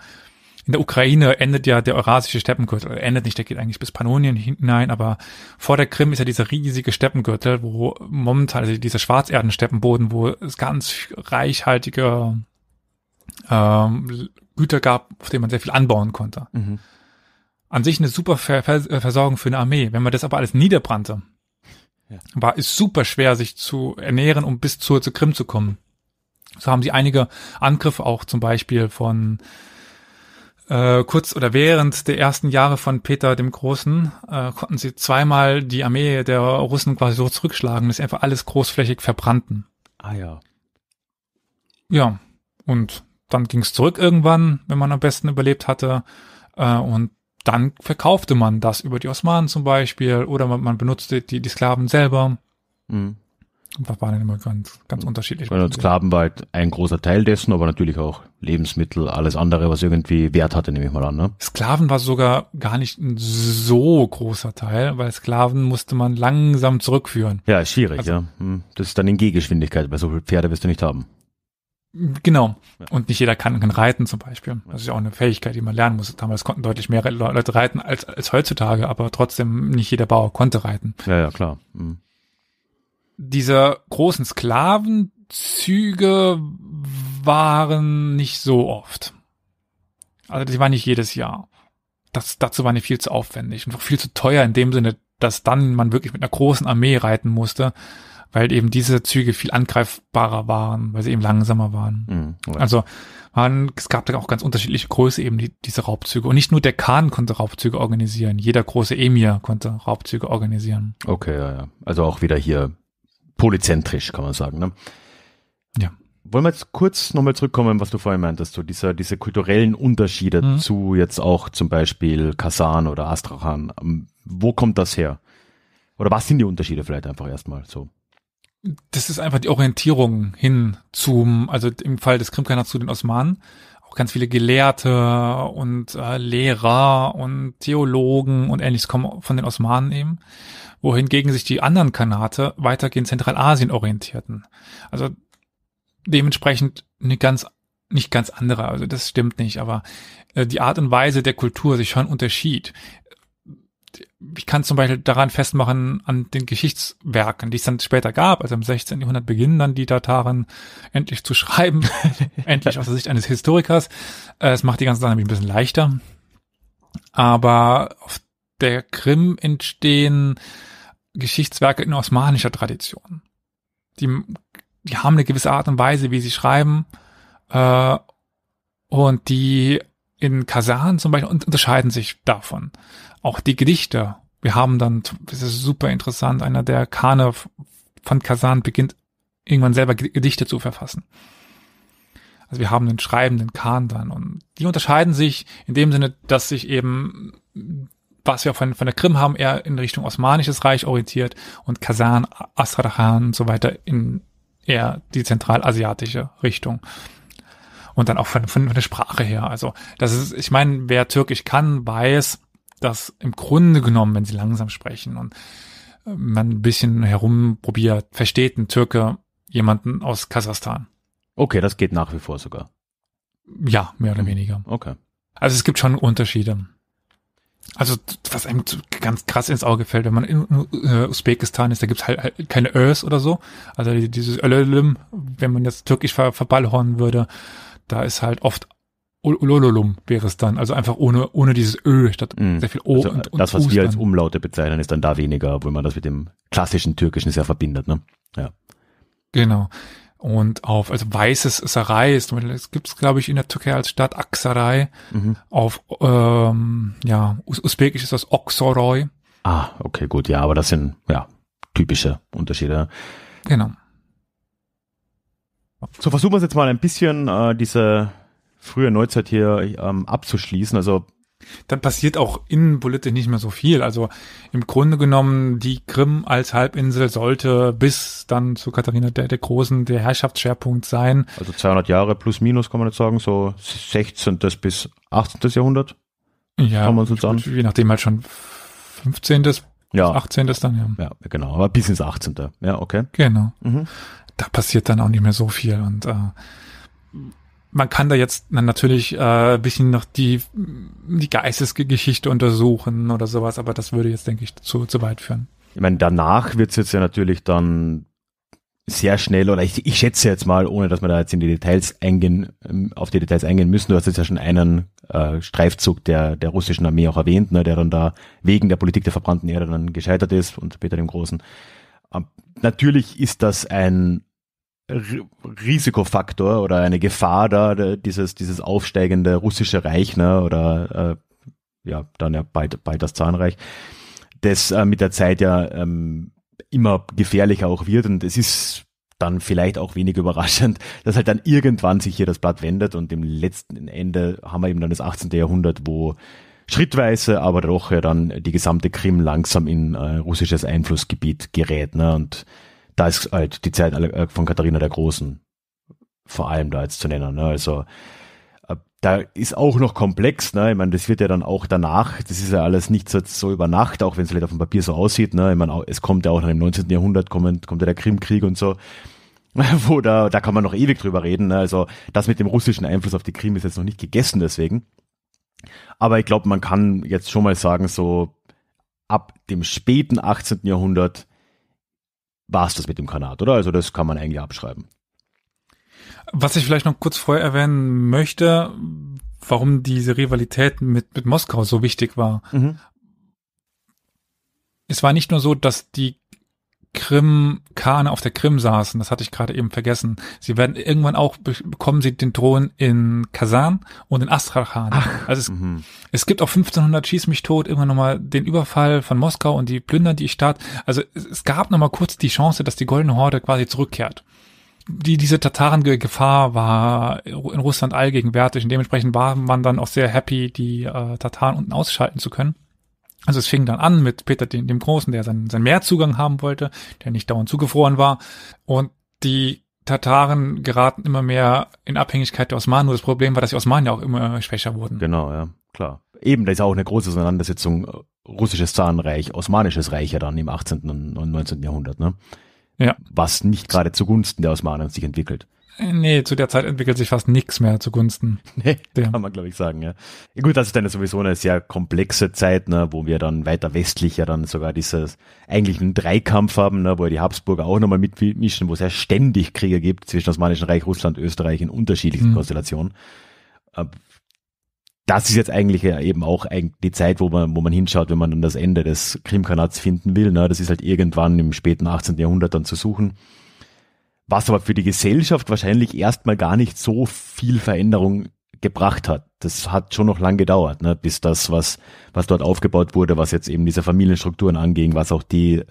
in der Ukraine endet ja der Eurasische Steppengürtel. Endet nicht, der geht eigentlich bis Pannonien hinein, aber vor der Krim ist ja dieser riesige Steppengürtel, wo momentan, also dieser Schwarzerdensteppenboden, wo es ganz reichhaltige ähm, Güter gab, auf denen man sehr viel anbauen konnte. Mhm. An sich eine super Ver Versorgung für eine Armee. Wenn man das aber alles niederbrannte, ja. war es super schwer, sich zu ernähren, um bis zur, zur Krim zu kommen. So haben sie einige Angriffe auch zum Beispiel von äh, kurz oder während der ersten Jahre von Peter dem Großen äh, konnten sie zweimal die Armee der Russen quasi so zurückschlagen, dass sie einfach alles großflächig verbrannten. Ah ja. Ja, und dann ging es zurück irgendwann, wenn man am besten überlebt hatte. Äh, und dann verkaufte man das über die Osmanen zum Beispiel oder man, man benutzte die, die Sklaven selber. Mhm. Und das war dann immer ganz, ganz mhm. unterschiedlich. Weil Sklaven war halt ein großer Teil dessen, aber natürlich auch Lebensmittel, alles andere, was irgendwie Wert hatte, nehme ich mal an. Ne? Sklaven war sogar gar nicht ein so großer Teil, weil Sklaven musste man langsam zurückführen. Ja, ist schwierig, also, ja. Hm. Das ist dann in Gehgeschwindigkeit, weil so viele Pferde wirst du nicht haben. Genau. Und nicht jeder kann, kann reiten zum Beispiel. Das ist ja auch eine Fähigkeit, die man lernen muss. Damals konnten deutlich mehr Leute reiten als, als heutzutage, aber trotzdem nicht jeder Bauer konnte reiten. Ja, ja, klar. Mhm dieser großen Sklavenzüge waren nicht so oft. Also die waren nicht jedes Jahr. Das, dazu waren die viel zu aufwendig und viel zu teuer in dem Sinne, dass dann man wirklich mit einer großen Armee reiten musste, weil eben diese Züge viel angreifbarer waren, weil sie eben langsamer waren. Mhm, also man, es gab da auch ganz unterschiedliche Größe eben die, diese Raubzüge. Und nicht nur der Khan konnte Raubzüge organisieren, jeder große Emir konnte Raubzüge organisieren. Okay, ja, ja. Also auch wieder hier polyzentrisch, kann man sagen. Ne? Ja. Wollen wir jetzt kurz nochmal zurückkommen, was du vorhin meintest, so dieser, diese kulturellen Unterschiede mhm. zu jetzt auch zum Beispiel Kasan oder Astrachan. Ähm, wo kommt das her? Oder was sind die Unterschiede vielleicht einfach erstmal so? Das ist einfach die Orientierung hin zum, also im Fall des Krimkhanats zu den Osmanen, auch ganz viele Gelehrte und äh, Lehrer und Theologen und ähnliches kommen von den Osmanen eben, wohingegen sich die anderen Kanate weitergehend Zentralasien orientierten. Also dementsprechend eine ganz nicht ganz andere, also das stimmt nicht, aber äh, die Art und Weise der Kultur sich schon unterschied ich kann zum Beispiel daran festmachen, an den Geschichtswerken, die es dann später gab, also im 16. Jahrhundert beginnen dann die Tataren endlich zu schreiben, [LAUGHS] endlich aus der Sicht eines Historikers. Äh, es macht die ganze Sache ein bisschen leichter. Aber auf der Krim entstehen Geschichtswerke in osmanischer Tradition. Die, die haben eine gewisse Art und Weise, wie sie schreiben, äh, und die in Kasan zum Beispiel und unterscheiden sich davon. Auch die Gedichte. Wir haben dann, das ist super interessant, einer der Kane von Kasan beginnt irgendwann selber Gedichte zu verfassen. Also wir haben den schreibenden Kahn dann und die unterscheiden sich in dem Sinne, dass sich eben, was wir von, von der Krim haben, eher in Richtung Osmanisches Reich orientiert und Kasan, Astrachan und so weiter in eher die zentralasiatische Richtung und dann auch von, von, von der Sprache her. Also das ist, ich meine, wer Türkisch kann, weiß, dass im Grunde genommen, wenn sie langsam sprechen und äh, man ein bisschen herumprobiert, versteht ein Türke jemanden aus Kasachstan. Okay, das geht nach wie vor sogar. Ja, mehr oder hm. weniger. Okay. Also es gibt schon Unterschiede. Also was einem ganz krass ins Auge fällt, wenn man in äh, Usbekistan ist, da gibt's halt, halt keine Ös oder so. Also dieses Ölölüm, wenn man jetzt türkisch ver verballhornen würde, da ist halt oft Ulololum wäre es dann, also einfach ohne, ohne dieses Ö statt mm. sehr viel O also und, und Das, was Us wir als Umlaute bezeichnen, ist dann da weniger, obwohl man das mit dem klassischen Türkischen sehr verbindet, ne? Ja. Genau. Und auf, also weißes Sarai ist, es gibt es, glaube ich, in der Türkei als Stadt Aksaray. Mhm. Auf, ähm, ja, Usbekisch ist das Oksoroy. Ah, okay, gut, ja, aber das sind, ja, typische Unterschiede. Ne? Genau. So versuchen wir es jetzt mal ein bisschen, äh, diese frühe Neuzeit hier ähm, abzuschließen. Also dann passiert auch innenpolitisch nicht mehr so viel. Also im Grunde genommen, die Krim als Halbinsel sollte bis dann zu Katharina der, der Großen der Herrschaftsschwerpunkt sein. Also 200 Jahre plus minus kann man jetzt sagen, so 16. bis 18. Jahrhundert. Ja, kann man so sagen. je nachdem halt schon 15. Ja. 18. dann, ja. Ja, genau. Aber bis ins 18. Ja, okay. Genau. Mhm da passiert dann auch nicht mehr so viel. Und äh, man kann da jetzt natürlich äh, bisschen noch die, die Geistesgeschichte untersuchen oder sowas, aber das würde jetzt, denke ich, zu, zu weit führen. Ich meine, danach wird's jetzt ja natürlich dann sehr schnell, oder ich, ich schätze jetzt mal, ohne dass wir da jetzt in die Details eingehen, ähm, auf die Details eingehen müssen, du hast jetzt ja schon einen äh, Streifzug der, der russischen Armee auch erwähnt, ne, der dann da wegen der Politik der verbrannten Erde dann gescheitert ist und Peter dem Großen. Natürlich ist das ein Risikofaktor oder eine Gefahr da, dieses, dieses aufsteigende russische Reich, ne, oder äh, ja, dann ja bald, bald das Zahnreich, das äh, mit der Zeit ja ähm, immer gefährlicher auch wird und es ist dann vielleicht auch wenig [LAUGHS] überraschend, dass halt dann irgendwann sich hier das Blatt wendet und im letzten Ende haben wir eben dann das 18. Jahrhundert, wo schrittweise, aber doch ja dann die gesamte Krim langsam in äh, russisches Einflussgebiet gerät. Ne? Und da ist halt die Zeit äh, von Katharina der Großen vor allem da jetzt zu nennen. Ne? Also äh, da ist auch noch komplex, ne? Ich meine, das wird ja dann auch danach, das ist ja alles nicht so, so über Nacht, auch wenn es vielleicht auf dem Papier so aussieht, ne? Ich meine, es kommt ja auch noch im 19. Jahrhundert, kommt, kommt ja der Krimkrieg und so [LAUGHS] wo da, da kann man noch ewig drüber reden. Ne? Also das mit dem russischen Einfluss auf die Krim ist jetzt noch nicht gegessen deswegen. Aber ich glaube, man kann jetzt schon mal sagen, so ab dem späten 18. Jahrhundert war es das mit dem Kanat, oder? Also das kann man eigentlich abschreiben. Was ich vielleicht noch kurz vorher erwähnen möchte, warum diese Rivalität mit, mit Moskau so wichtig war. Mhm. Es war nicht nur so, dass die Krim, Kane auf der Krim saßen, das hatte ich gerade eben vergessen. Sie werden irgendwann auch bekommen sie den Thron in Kasan und in Astrachan. Ach, also es, mhm. es gibt auch 1500 schieß mich tot immer nochmal den Überfall von Moskau und die plündern die Stadt. Also es, es gab nochmal kurz die Chance, dass die goldene Horde quasi zurückkehrt. Die, diese Tatarengefahr war in Russland allgegenwärtig und dementsprechend war man dann auch sehr happy, die äh, Tataren unten ausschalten zu können. Also es fing dann an mit Peter dem, Großen, der seinen, seinen Meerzugang haben wollte, der nicht dauernd zugefroren war. Und die Tataren geraten immer mehr in Abhängigkeit der Osmanen. Nur das Problem war, dass die Osmanen ja auch immer schwächer wurden. Genau, ja, klar. Eben, da ist auch eine große Auseinandersetzung russisches Zahnreich, osmanisches Reich ja dann im 18. und 19. Jahrhundert, ne? Ja. Was nicht gerade zugunsten der Osmanen sich entwickelt. Nee, zu der Zeit entwickelt sich fast nichts mehr zugunsten. [LAUGHS] Nee, der. kann man glaube ich sagen, ja. Gut, das ist dann sowieso eine sehr komplexe Zeit, ne, wo wir dann weiter westlich ja dann sogar dieses, eigentlich einen Dreikampf haben, ne, wo die Habsburger auch nochmal mitmischen, wo es ja ständig Kriege gibt zwischen Osmanischen Reich, Russland, Österreich in unterschiedlichen mhm. Konstellationen. Äh, das ist jetzt eigentlich ja eben auch die Zeit, wo man, wo man hinschaut, wenn man dann das Ende des Krimkanats finden will. Ne? Das ist halt irgendwann im späten 18. Jahrhundert dann zu suchen was aber für die Gesellschaft wahrscheinlich erstmal gar nicht so viel Veränderung gebracht hat. Das hat schon noch lang gedauert, ne, bis das, was, was dort aufgebaut wurde, was jetzt eben diese Familienstrukturen anging, was auch die,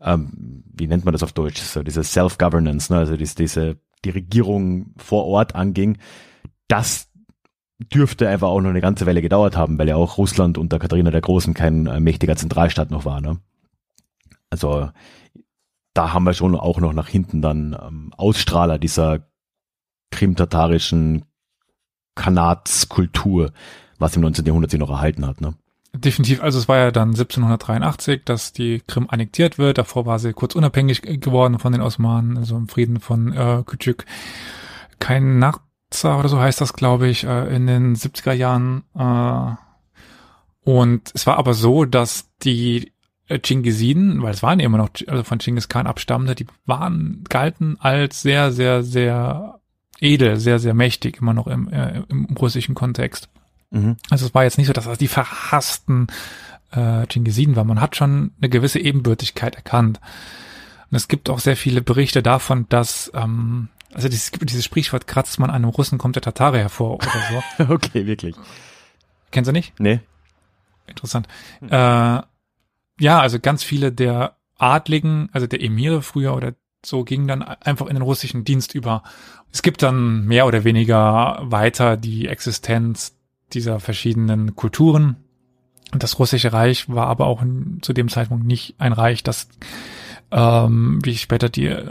ähm, wie nennt man das auf Deutsch, so diese Self-Governance, ne, also diese, diese, die Regierung vor Ort anging, das dürfte einfach auch noch eine ganze Weile gedauert haben, weil ja auch Russland unter Katharina der Großen kein äh, mächtiger Zentralstaat noch war, ne. Also da haben wir schon auch noch nach hinten dann ähm, Ausstrahler dieser krimtatarischen Kanatskultur, was im 19. Jahrhundert sie noch erhalten hat. Ne? Definitiv, also es war ja dann 1783, dass die Krim annektiert wird. Davor war sie kurz unabhängig geworden von den Osmanen, also im Frieden von äh, Küçük. Kein Nachzar oder so heißt das, glaube ich, äh, in den 70er Jahren. Äh, und es war aber so, dass die äh, Chingisiden, weil es waren immer noch also von Chingis Khan abstammende, die waren, galten als sehr, sehr, sehr edel, sehr, sehr mächtig, immer noch im, äh, im russischen Kontext. Mhm. Also es war jetzt nicht so, dass das die verhassten äh, Chingisiden waren. Man hat schon eine gewisse Ebenbürtigkeit erkannt. Und es gibt auch sehr viele Berichte davon, dass ähm, also dieses, dieses Sprichwort kratzt man einem Russen, kommt der Tatare hervor oder so. [LAUGHS] okay, wirklich. Kennst du nicht? Nee. Interessant. Äh, ja, also ganz viele der Adligen, also der Emire früher oder so, gingen dann einfach in den russischen Dienst über. Es gibt dann mehr oder weniger weiter die Existenz dieser verschiedenen Kulturen. Und das russische Reich war aber auch zu dem Zeitpunkt nicht ein Reich, das ähm, wie später die äh,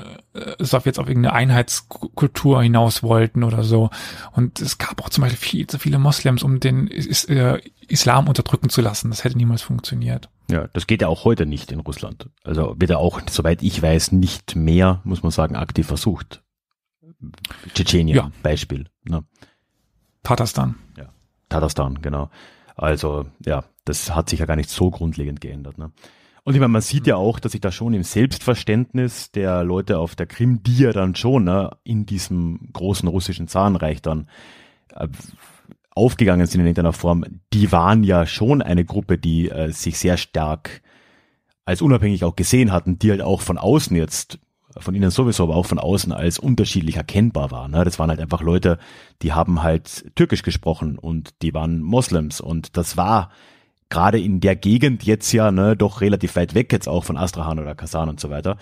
jetzt auf irgendeine Einheitskultur hinaus wollten oder so. Und es gab auch zum Beispiel viel zu viele Moslems, um den Is äh, Islam unterdrücken zu lassen. Das hätte niemals funktioniert. Ja, das geht ja auch heute nicht in Russland. Also wird ja auch, soweit ich weiß, nicht mehr, muss man sagen, aktiv versucht. Tschetschenien, ja. Beispiel. Ne? Tatarstan. Ja, Tatarstan, genau. Also ja, das hat sich ja gar nicht so grundlegend geändert. Ne? Und ich meine, man sieht mhm. ja auch, dass sich da schon im Selbstverständnis der Leute auf der Krim, die ja dann schon ne, in diesem großen russischen Zarenreich dann äh, aufgegangen sind in irgendeiner Form, die waren ja schon eine Gruppe, die äh, sich sehr stark als unabhängig auch gesehen hatten, die halt auch von außen jetzt, von ihnen sowieso, aber auch von außen als unterschiedlich erkennbar waren. Ne? Das waren halt einfach Leute, die haben halt Türkisch gesprochen und die waren Moslems und das war gerade in der Gegend jetzt ja, ne, doch relativ weit weg jetzt auch von Astrahan oder Kasan und so weiter,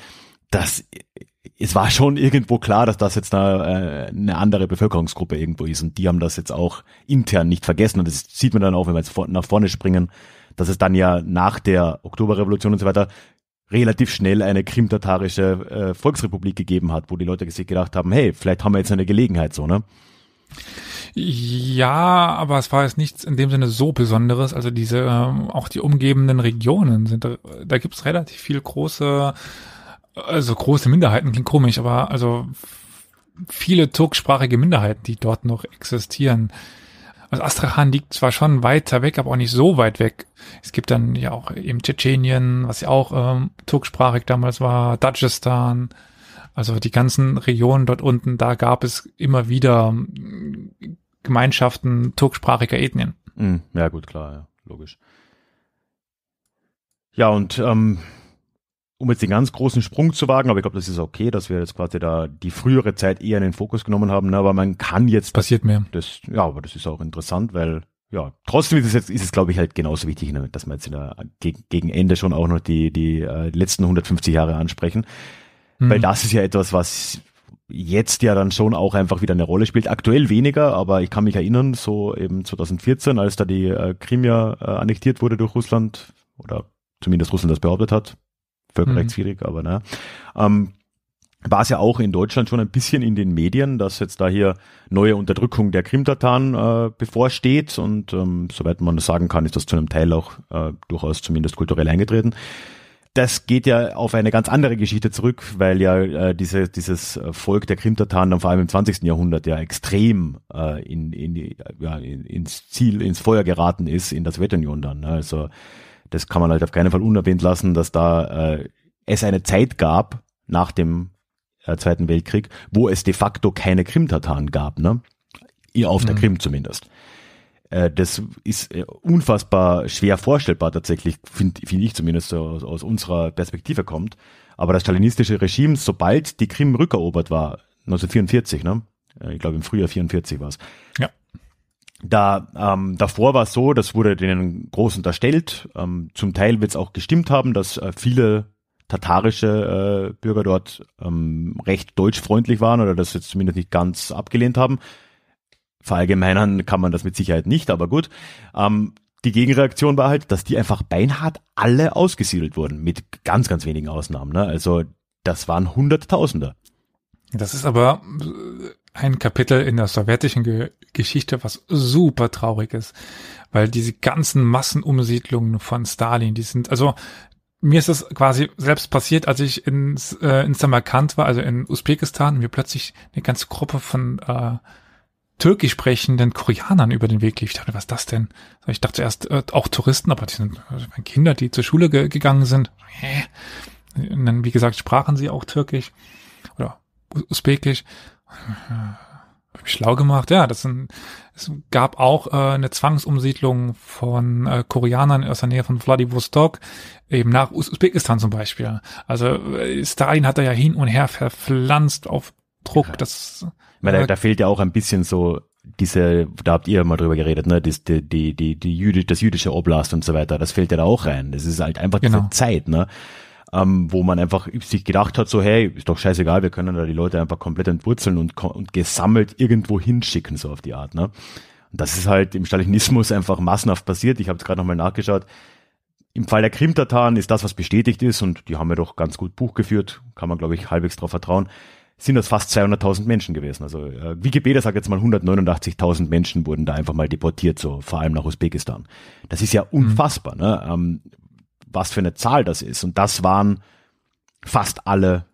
dass es war schon irgendwo klar, dass das jetzt eine, äh, eine andere Bevölkerungsgruppe irgendwo ist und die haben das jetzt auch intern nicht vergessen und das sieht man dann auch, wenn wir jetzt nach vorne springen, dass es dann ja nach der Oktoberrevolution und so weiter relativ schnell eine krimtatarische äh, Volksrepublik gegeben hat, wo die Leute sich gedacht haben, hey, vielleicht haben wir jetzt eine Gelegenheit so, ne? Ja, aber es war jetzt nichts in dem Sinne so Besonderes. Also diese, ähm, auch die umgebenden Regionen sind, da, äh, da gibt's relativ viel große, also große Minderheiten, klingt komisch, aber also viele turksprachige Minderheiten, die dort noch existieren. Also Astrachan liegt zwar schon weiter weg, aber auch nicht so weit weg. Es gibt dann ja auch eben Tschetschenien, was ja auch ähm, turksprachig damals war, Dagestan, also die ganzen Regionen dort unten, da gab es immer wieder ähm, Gemeinschaften turksprachiger Ethnien. Hm, ja, gut, klar, ja, logisch. Ja, und ähm, um jetzt den ganz großen Sprung zu wagen, aber ich glaube, das ist okay, dass wir jetzt quasi da die frühere Zeit eher in den Fokus genommen haben, ne? aber man kann jetzt. Passiert mehr. Das, ja, aber das ist auch interessant, weil, ja, trotzdem ist es jetzt, ist es, glaube ich, halt genauso wichtig, ne, dass wir jetzt in der, gegen Ende schon auch noch die, die äh, letzten 150 Jahre ansprechen. Mhm. Weil das ist ja etwas, was jetzt ja dann schon auch einfach wieder eine Rolle spielt. Aktuell weniger, aber ich kann mich erinnern, so eben 2014, als da die äh, Krim ja äh, annektiert wurde durch Russland oder zumindest Russland das behauptet hat. Völkerrechtswidrig, mhm. aber naja. Ähm, war es ja auch in Deutschland schon ein bisschen in den Medien, dass jetzt da hier neue Unterdrückung der Krimtataren äh, bevorsteht und ähm, soweit man das sagen kann, ist das zu einem Teil auch äh, durchaus zumindest kulturell eingetreten. Das geht ja auf eine ganz andere Geschichte zurück, weil ja äh, diese, dieses äh, Volk der Krimtataren dann vor allem im 20. Jahrhundert ja extrem äh, in, in die, ja, in, ins Ziel, ins Feuer geraten ist, in das Sowjetunion dann. Ne? Also das kann man halt auf keinen Fall unerwähnt lassen, dass da äh, es eine Zeit gab nach dem äh, Zweiten Weltkrieg, wo es de facto keine Krimtataren gab, ne? Auf der mhm. Krim zumindest. Äh, das ist äh, unfassbar schwer vorstellbar tatsächlich, finde find ich zumindest so aus, aus unserer Perspektive kommt. Aber das stalinistische Regime, sobald die Krim rückerobert war, 1944, ne? Äh, ich glaube im Frühjahr 44 es. Ja. Da ähm, davor war es so, das wurde denen groß unterstellt. Ähm, zum Teil wird es auch gestimmt haben, dass äh, viele tatarische äh, Bürger dort ähm, recht deutschfreundlich waren oder das jetzt zumindest nicht ganz abgelehnt haben verallgemeinern kann man das mit Sicherheit nicht, aber gut. Ähm, die Gegenreaktion war halt, dass die einfach beinhart alle ausgesiedelt wurden, mit ganz, ganz wenigen Ausnahmen. Ne? Also das waren Hunderttausende. Das ist aber äh, ein Kapitel in der sowjetischen Ge Geschichte, was super traurig ist, weil diese ganzen Massenumsiedlungen von Stalin, die sind, also mir ist das quasi selbst passiert, als ich ins, äh, in Samarkand war, also in Usbekistan, mir plötzlich eine ganze Gruppe von äh, türkisch sprechenden Koreanern über den Weg lief. Ich dachte, was ist das denn? Ich dachte zuerst äh, auch Touristen, aber die sind äh, Kinder, die zur Schule ge gegangen sind. Und dann, wie gesagt, sprachen sie auch türkisch oder usbekisch. Äh, hab mich schlau gemacht. Ja, das sind, es gab auch äh, eine Zwangsumsiedlung von äh, Koreanern aus der Nähe von Vladivostok, eben nach Usbekistan zum Beispiel. Also äh, Stalin hat er ja hin und her verpflanzt auf Ausdruck. Ja. Das, Weil da, da fehlt ja auch ein bisschen so diese, da habt ihr mal drüber geredet, ne, das, die, die, die, die Jüdi, das jüdische Oblast und so weiter, das fällt ja da auch rein. Das ist halt einfach genau. diese Zeit, ne? Ähm, wo man einfach sich gedacht hat, so, hey, ist doch scheißegal, wir können da die Leute einfach komplett entwurzeln und, und gesammelt irgendwo hinschicken, so auf die Art, ne? Und das ist halt im Stalinismus einfach massenhaft passiert. Ich habe es gerade nochmal nachgeschaut. Im Fall der Krimtataren ist das, was bestätigt ist, und die haben ja doch ganz gut Buch geführt, kann man, glaube ich, halbwegs drauf vertrauen sind das fast 200.000 Menschen gewesen. Also äh, Wikipedia sagt jetzt mal 189.000 Menschen wurden da einfach mal deportiert, so vor allem nach Usbekistan. Das ist ja mhm. unfassbar, mhm. ne? Ähm, was für eine Zahl das ist. Und das waren fast alle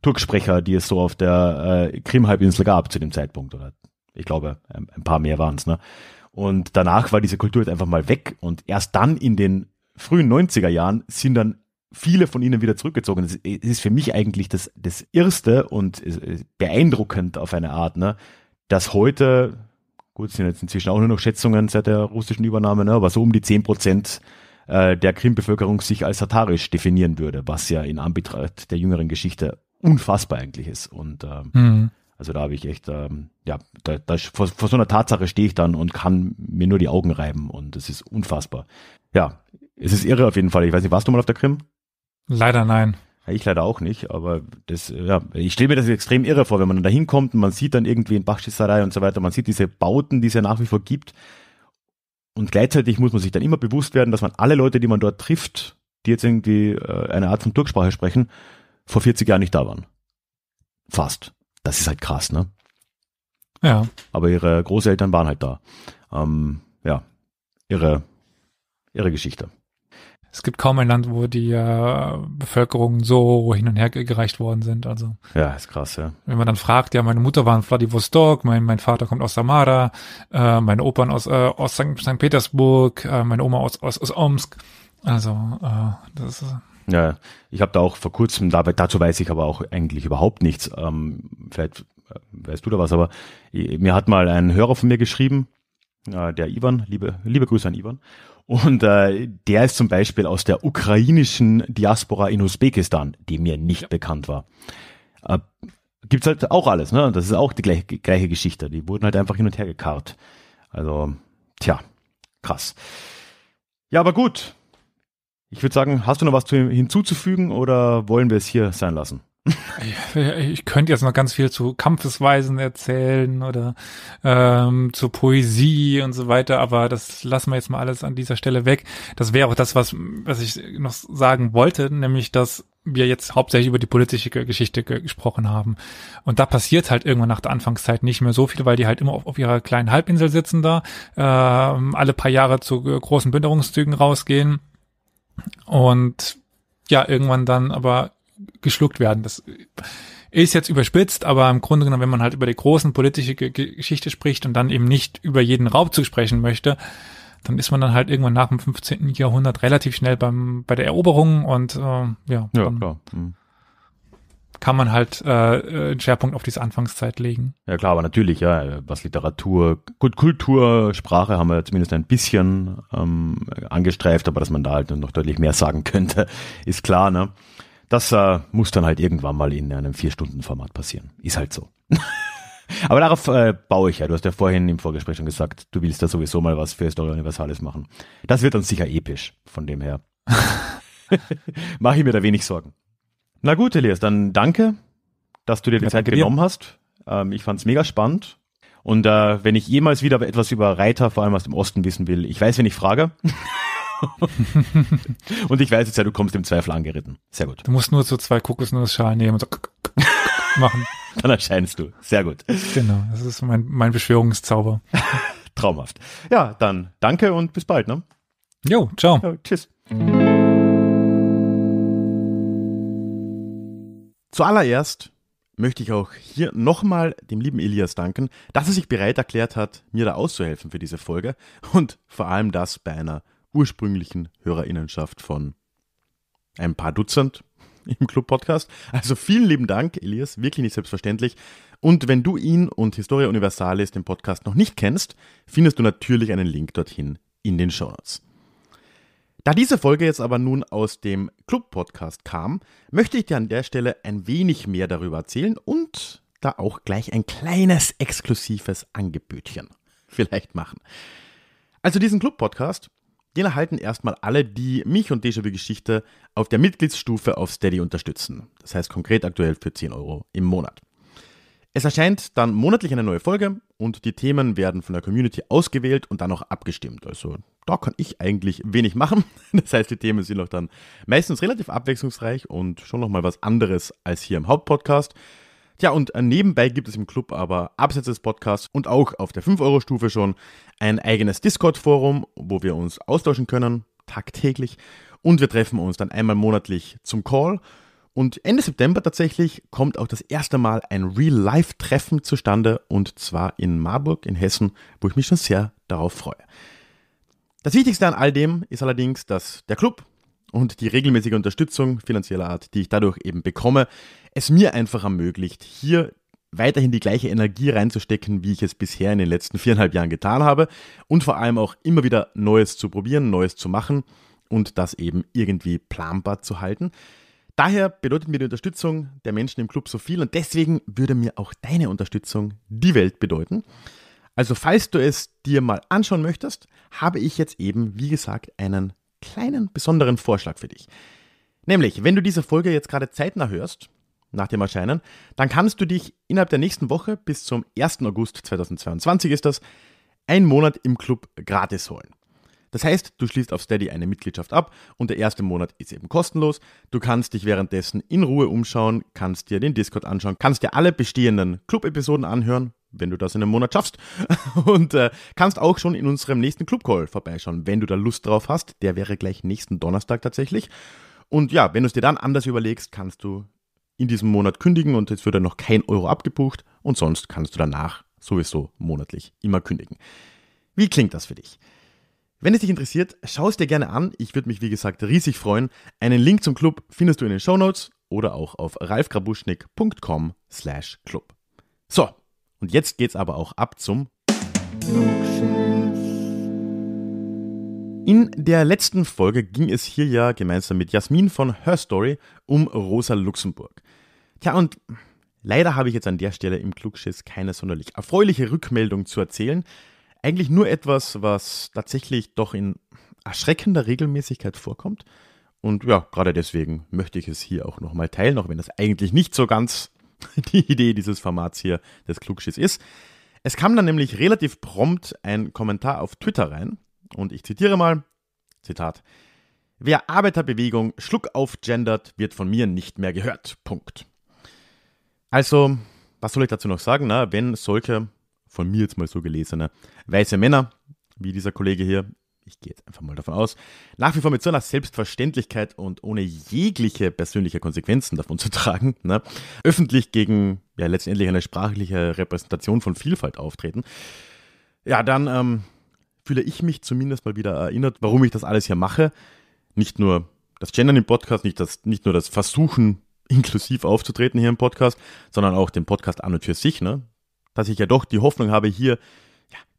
Turksprecher, die es so auf der äh, Krim-Halbinsel gab zu dem Zeitpunkt. Oder ich glaube, ein, ein paar mehr waren es. Ne? Und danach war diese Kultur jetzt einfach mal weg. Und erst dann in den frühen 90er Jahren sind dann viele von ihnen wieder zurückgezogen. Es ist für mich eigentlich das, das Erste und beeindruckend auf eine Art, ne? dass heute, gut, sind jetzt inzwischen auch nur noch Schätzungen seit der russischen Übernahme, ne? aber so um die zehn Prozent äh, der Krim-Bevölkerung sich als tatarisch definieren würde, was ja in Anbetracht der jüngeren Geschichte unfassbar eigentlich ist. Und ähm, mhm. also da habe ich echt, ähm, ja, da, da, vor, vor so einer Tatsache stehe ich dann und kann mir nur die Augen reiben und es ist unfassbar. Ja, es ist irre auf jeden Fall. Ich weiß nicht, warst du mal auf der Krim? Leider nein. Ich leider auch nicht, aber das, ja, ich stelle mir das extrem irre vor, wenn man dann da hinkommt und man sieht dann irgendwie in Bachschisserei und so weiter, man sieht diese Bauten, die es ja nach wie vor gibt. Und gleichzeitig muss man sich dann immer bewusst werden, dass man alle Leute, die man dort trifft, die jetzt irgendwie äh, eine Art von Turksprache sprechen, vor 40 Jahren nicht da waren. Fast. Das ist halt krass, ne? Ja. Aber ihre Großeltern waren halt da. Ähm, ja, irre, ihre Geschichte es gibt kaum ein Land, wo die äh, Bevölkerungen so hin und her gereicht worden sind. Also ja, ist krass, ja. Wenn man dann fragt, ja, meine Mutter war in Vladivostok, mein, mein Vater kommt aus Samara, äh, meine Opern aus, äh, aus St. St. Petersburg, äh, meine Oma aus, aus, aus Omsk. Also äh, das ist ja, ich habe da auch vor kurzem, dazu weiß ich aber auch eigentlich überhaupt nichts. Ähm, vielleicht äh, weißt du da was, aber mir hat mal ein Hörer von mir geschrieben, äh, der Ivan, liebe, liebe Grüße an Ivan. Und äh, der ist zum Beispiel aus der ukrainischen Diaspora in Usbekistan, die mir nicht ja. bekannt war. Äh, gibt's halt auch alles, ne? Das ist auch die gleiche, gleiche Geschichte. Die wurden halt einfach hin und her gekarrt. Also, tja, krass. Ja, aber gut. Ich würde sagen, hast du noch was hinzuzufügen oder wollen wir es hier sein lassen? Ich, könnte jetzt noch ganz viel zu Kampfesweisen erzählen oder ähm, zur Poesie und so weiter, aber das lassen wir jetzt mal alles an dieser Stelle weg. Das wäre auch das, was, was ich noch sagen wollte, nämlich, dass wir jetzt hauptsächlich über die politische Geschichte gesprochen haben. Und da passiert halt irgendwann nach der Anfangszeit nicht mehr so viel, weil die halt immer auf, auf ihrer kleinen Halbinsel sitzen da, äh, alle paar Jahre zu großen Bündnerungszügen rausgehen und ja, irgendwann dann aber geschluckt werden. Das ist jetzt überspitzt, aber im Grunde genommen, wenn man halt über die großen politische Geschichte spricht und dann eben nicht über jeden Raubzug sprechen möchte, dann ist man dann halt irgendwann nach dem 15. Jahrhundert relativ schnell beim, bei der Eroberung und äh, ja, ja klar. Mhm. kann man halt äh, äh, einen Schwerpunkt auf diese Anfangszeit legen. Ja klar, aber natürlich, ja, was Literatur, gut, Kultur, Sprache haben wir zumindest ein bisschen ähm, angestreift, aber dass man da halt noch deutlich mehr sagen [LAUGHS] könnte, ist klar, ne? Das äh, muss dann halt irgendwann mal in einem Vier-Stunden-Format passieren. Ist halt so. [LAUGHS] Aber darauf äh, baue ich ja. Du hast ja vorhin im Vorgespräch schon gesagt, du willst da sowieso mal was für Historia Universales machen. Das wird dann sicher episch, von dem her. [LAUGHS] Mache ich mir da wenig Sorgen. Na gut, Elias, dann danke, dass du dir die ja, Zeit genommen hast. Ähm, ich fand's mega spannend. Und äh, wenn ich jemals wieder etwas über Reiter, vor allem aus dem Osten, wissen will, ich weiß, wenn ich frage. [LAUGHS] [LAUGHS] und ich weiß jetzt ja, du kommst im Zweifel angeritten. Sehr gut. Du musst nur so zwei Kokosnussschalen nehmen und so [LAUGHS] machen. Dann erscheinst du. Sehr gut. Genau, das ist mein, mein Beschwörungszauber. [LAUGHS] Traumhaft. Ja, dann danke und bis bald. Ne? Jo, ciao. Ja, tschüss. Zuallererst möchte ich auch hier nochmal dem lieben Elias danken, dass er sich bereit erklärt hat, mir da auszuhelfen für diese Folge und vor allem das bei einer ursprünglichen Hörerinnenschaft von ein paar Dutzend [LAUGHS] im Club-Podcast. Also vielen lieben Dank, Elias, wirklich nicht selbstverständlich. Und wenn du ihn und Historia Universalis, den Podcast, noch nicht kennst, findest du natürlich einen Link dorthin in den Shownotes. Da diese Folge jetzt aber nun aus dem Club-Podcast kam, möchte ich dir an der Stelle ein wenig mehr darüber erzählen und da auch gleich ein kleines exklusives Angebötchen vielleicht machen. Also diesen Club-Podcast den erhalten erstmal alle, die mich und Déjà-vu Geschichte auf der Mitgliedsstufe auf Steady unterstützen. Das heißt konkret aktuell für 10 Euro im Monat. Es erscheint dann monatlich eine neue Folge und die Themen werden von der Community ausgewählt und dann auch abgestimmt. Also da kann ich eigentlich wenig machen. [LAUGHS] Das heißt, die Themen sind auch dann meistens relativ abwechslungsreich und schon nochmal was anderes als hier im Hauptpodcast. Tja, und äh, nebenbei gibt es im Club aber abseits des Podcasts und auch auf der 5-Euro-Stufe schon ein eigenes Discord-Forum, wo wir uns austauschen können, tagtäglich. Und wir treffen uns dann einmal monatlich zum Call. Und Ende September tatsächlich kommt auch das erste Mal ein Real-Life-Treffen zustande und zwar in Marburg in Hessen, wo ich mich schon sehr darauf freue. Das Wichtigste an all dem ist allerdings, dass der Club und die regelmäßige Unterstützung finanzieller Art, die ich dadurch eben bekomme, es mir einfach ermöglicht, hier weiterhin die gleiche Energie reinzustecken, wie ich es bisher in den letzten viereinhalb Jahren getan habe und vor allem auch immer wieder Neues zu probieren, Neues zu machen und das eben irgendwie planbar zu halten. Daher bedeutet mir die Unterstützung der Menschen im Club so viel und deswegen würde mir auch deine Unterstützung die Welt bedeuten. Also falls du es dir mal anschauen möchtest, habe ich jetzt eben, wie gesagt, einen kleinen besonderen Vorschlag für dich. Nämlich, wenn du diese Folge jetzt gerade zeitnah hörst, nach dem Erscheinen, dann kannst du dich innerhalb der nächsten Woche bis zum 1. August 2022 ist das, einen Monat im Club gratis holen. Das heißt, du schließt auf Steady eine Mitgliedschaft ab und der erste Monat ist eben kostenlos. Du kannst dich währenddessen in Ruhe umschauen, kannst dir den Discord anschauen, kannst dir alle bestehenden Club-Episoden anhören, wenn du das in einem Monat schaffst. [LAUGHS] Und äh, kannst auch schon in unserem nächsten Clubcall vorbeischauen, wenn du da Lust drauf hast. Der wäre gleich nächsten Donnerstag tatsächlich. Und ja, wenn du es dir dann anders überlegst, kannst du in diesem Monat kündigen und jetzt wird dann noch kein Euro abgebucht und sonst kannst du danach sowieso monatlich immer kündigen. Wie klingt das für dich? Wenn es dich interessiert, schau es dir gerne an. Ich würde mich wie gesagt riesig freuen. Einen Link zum Club findest du in den Show Notes oder auch auf ralfgrabuschnick.com/club. So, und jetzt geht's aber auch ab zum in der letzten Folge ging es hier ja gemeinsam mit Jasmin von Her Story um Rosa Luxemburg. Tja, und leider habe ich jetzt an der Stelle im Klugschiss keine sonderlich erfreuliche Rückmeldung zu erzählen. Eigentlich nur etwas, was tatsächlich doch in erschreckender Regelmäßigkeit vorkommt. Und ja, gerade deswegen möchte ich es hier auch nochmal teilen, auch wenn das eigentlich nicht so ganz [LAUGHS] die Idee dieses Formats hier des Klugschiss ist. Es kam dann nämlich relativ prompt ein Kommentar auf Twitter rein und ich zitiere mal, Zitat, Wer Arbeiterbewegung schluckauf gendert, wird von mir nicht mehr gehört. Punkt. Also, was soll ich dazu noch sagen? Na, wenn solche, von mir jetzt mal so gelesene, weiße Männer, wie dieser Kollege hier, ich gehe jetzt einfach mal davon aus, nach wie vor mit so einer Selbstverständlichkeit und ohne jegliche persönliche Konsequenzen davon zu tragen, ne, öffentlich gegen ja letztendlich eine sprachliche Repräsentation von Vielfalt auftreten, ja, dann ähm, fühle ich mich zumindest mal wieder erinnert, warum ich das alles hier mache. Nicht nur das Gendern im Podcast, nicht, das, nicht nur das Versuchen, inklusiv aufzutreten hier im Podcast, sondern auch den Podcast an und für sich, ne? dass ich ja doch die Hoffnung habe, hier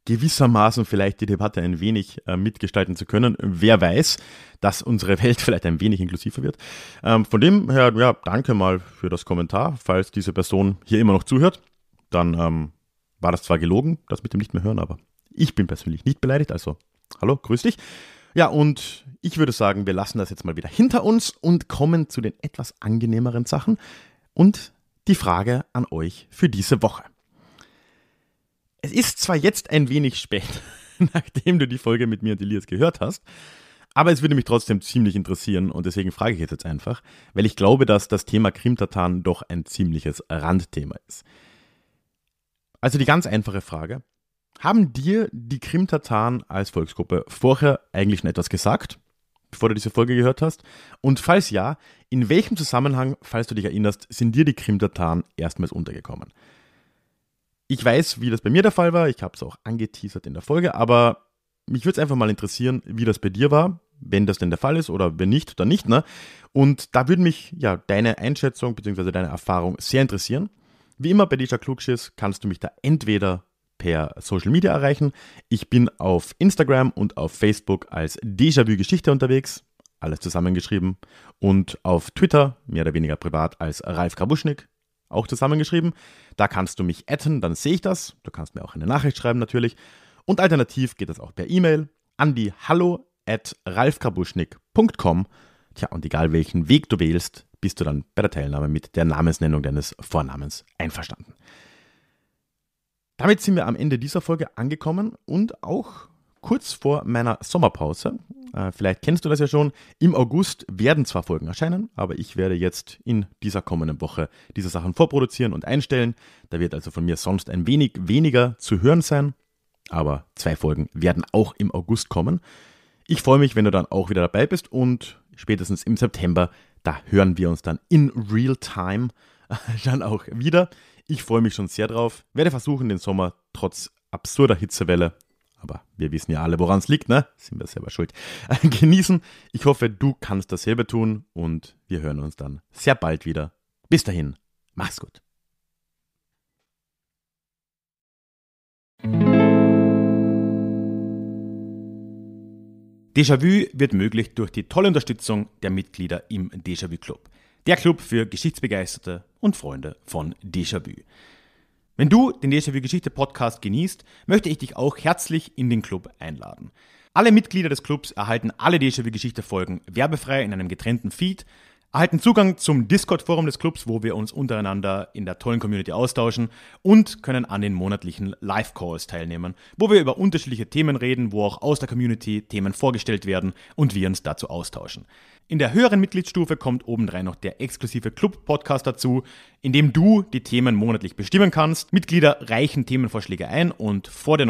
gewissermaßen vielleicht die Debatte ein wenig äh, mitgestalten zu können. Wer weiß, dass unsere [LAUGHS] Welt vielleicht ein wenig inklusiver wird. Ähm, von dem her, ja, danke mal für das Kommentar. Falls diese Person hier immer noch zuhört, dann ähm, war das zwar gelogen, das mit dem nicht mehr hören, aber ich bin persönlich nicht beleidigt. Also, hallo, grüß dich. Ja, und ich würde sagen, wir lassen das jetzt mal wieder hinter uns und kommen zu den etwas angenehmeren Sachen und die Frage an euch für diese Woche. Es ist zwar jetzt ein wenig spät, [LAUGHS] nachdem du die Folge mit mir und Elias gehört hast, aber es würde mich trotzdem ziemlich interessieren und deswegen frage ich jetzt einfach, weil ich glaube, dass das Thema Krimtatan doch ein ziemliches Randthema ist. Also die ganz einfache Frage. Haben dir die Krimtataren als Volksgruppe vorher eigentlich schon etwas gesagt, bevor du diese Folge gehört hast? Und falls ja, in welchem Zusammenhang, falls du dich erinnerst, sind dir die Krimtataren erstmals untergekommen? ich weiß, wie das bei mir der Fall war. Ich habe es auch angeteasert in der Folge, aber mich würde es einfach mal interessieren, wie das bei dir war, wenn das denn der Fall ist oder wenn nicht, dann nicht. Ne? Und da würde mich ja deine Einschätzung bzw. deine Erfahrung sehr interessieren. Wie immer bei Deja Klugschiss kannst du mich da entweder per Social Media erreichen. Ich bin auf Instagram und auf Facebook als Déjà-vu Geschichte unterwegs, alles zusammengeschrieben. Und auf Twitter, mehr oder weniger privat, als Ralf Krabuschnik auch zusammengeschrieben. Da kannst du mich adden, dann sehe ich das. Du kannst mir auch eine Nachricht schreiben natürlich. Und alternativ geht das auch per E-Mail an die hallo at ralfkabuschnick.com. Tja, und egal welchen Weg du wählst, bist du dann bei der Teilnahme mit der Namensnennung deines Vornamens einverstanden. Damit sind wir am Ende dieser Folge angekommen und auch kurz vor meiner Sommerpause. Äh, vielleicht kennst du das ja schon. Im August werden zwar Folgen erscheinen, aber ich werde jetzt in dieser kommenden Woche diese Sachen vorproduzieren und einstellen. Da wird also von mir sonst ein wenig weniger zu hören sein. Aber zwei Folgen werden auch im August kommen. Ich freue mich, wenn du dann auch wieder dabei bist und spätestens im September, da hören wir uns dann in real time [LAUGHS] dann auch wieder. Ich freue mich schon sehr drauf. Werde versuchen, den Sommer trotz absurder Hitzewelle aber wir wissen ja alle, woran es liegt, ne? Sind wir selber schuld. [LAUGHS] Genießen. Ich hoffe, du kannst dasselbe tun und wir hören uns dann sehr bald wieder. Bis dahin, mach's gut. Déjà-vu wird möglich durch die tolle Unterstützung der Mitglieder im Déjà-vu Club. Der Club für Geschichtsbegeisterte und Freunde von Déjà-vu. Wenn du den Déjà-vu Geschichte Podcast genießt, möchte ich dich auch herzlich in den Club einladen. Alle Mitglieder des Clubs erhalten alle Déjà-vu Geschichte Folgen werbefrei in einem getrennten Feed, erhalten Zugang zum Discord-Forum des Clubs, wo wir uns untereinander in der tollen Community austauschen und können an den monatlichen Live-Calls teilnehmen, wo wir über unterschiedliche Themen reden, wo auch aus der Community Themen vorgestellt werden und wir uns dazu austauschen. In der höheren Mitgliedsstufe kommt obendrein noch der exklusive Club-Podcast dazu, in dem du die Themen monatlich bestimmen kannst. Mitglieder reichen Themenvorschläge ein und vor der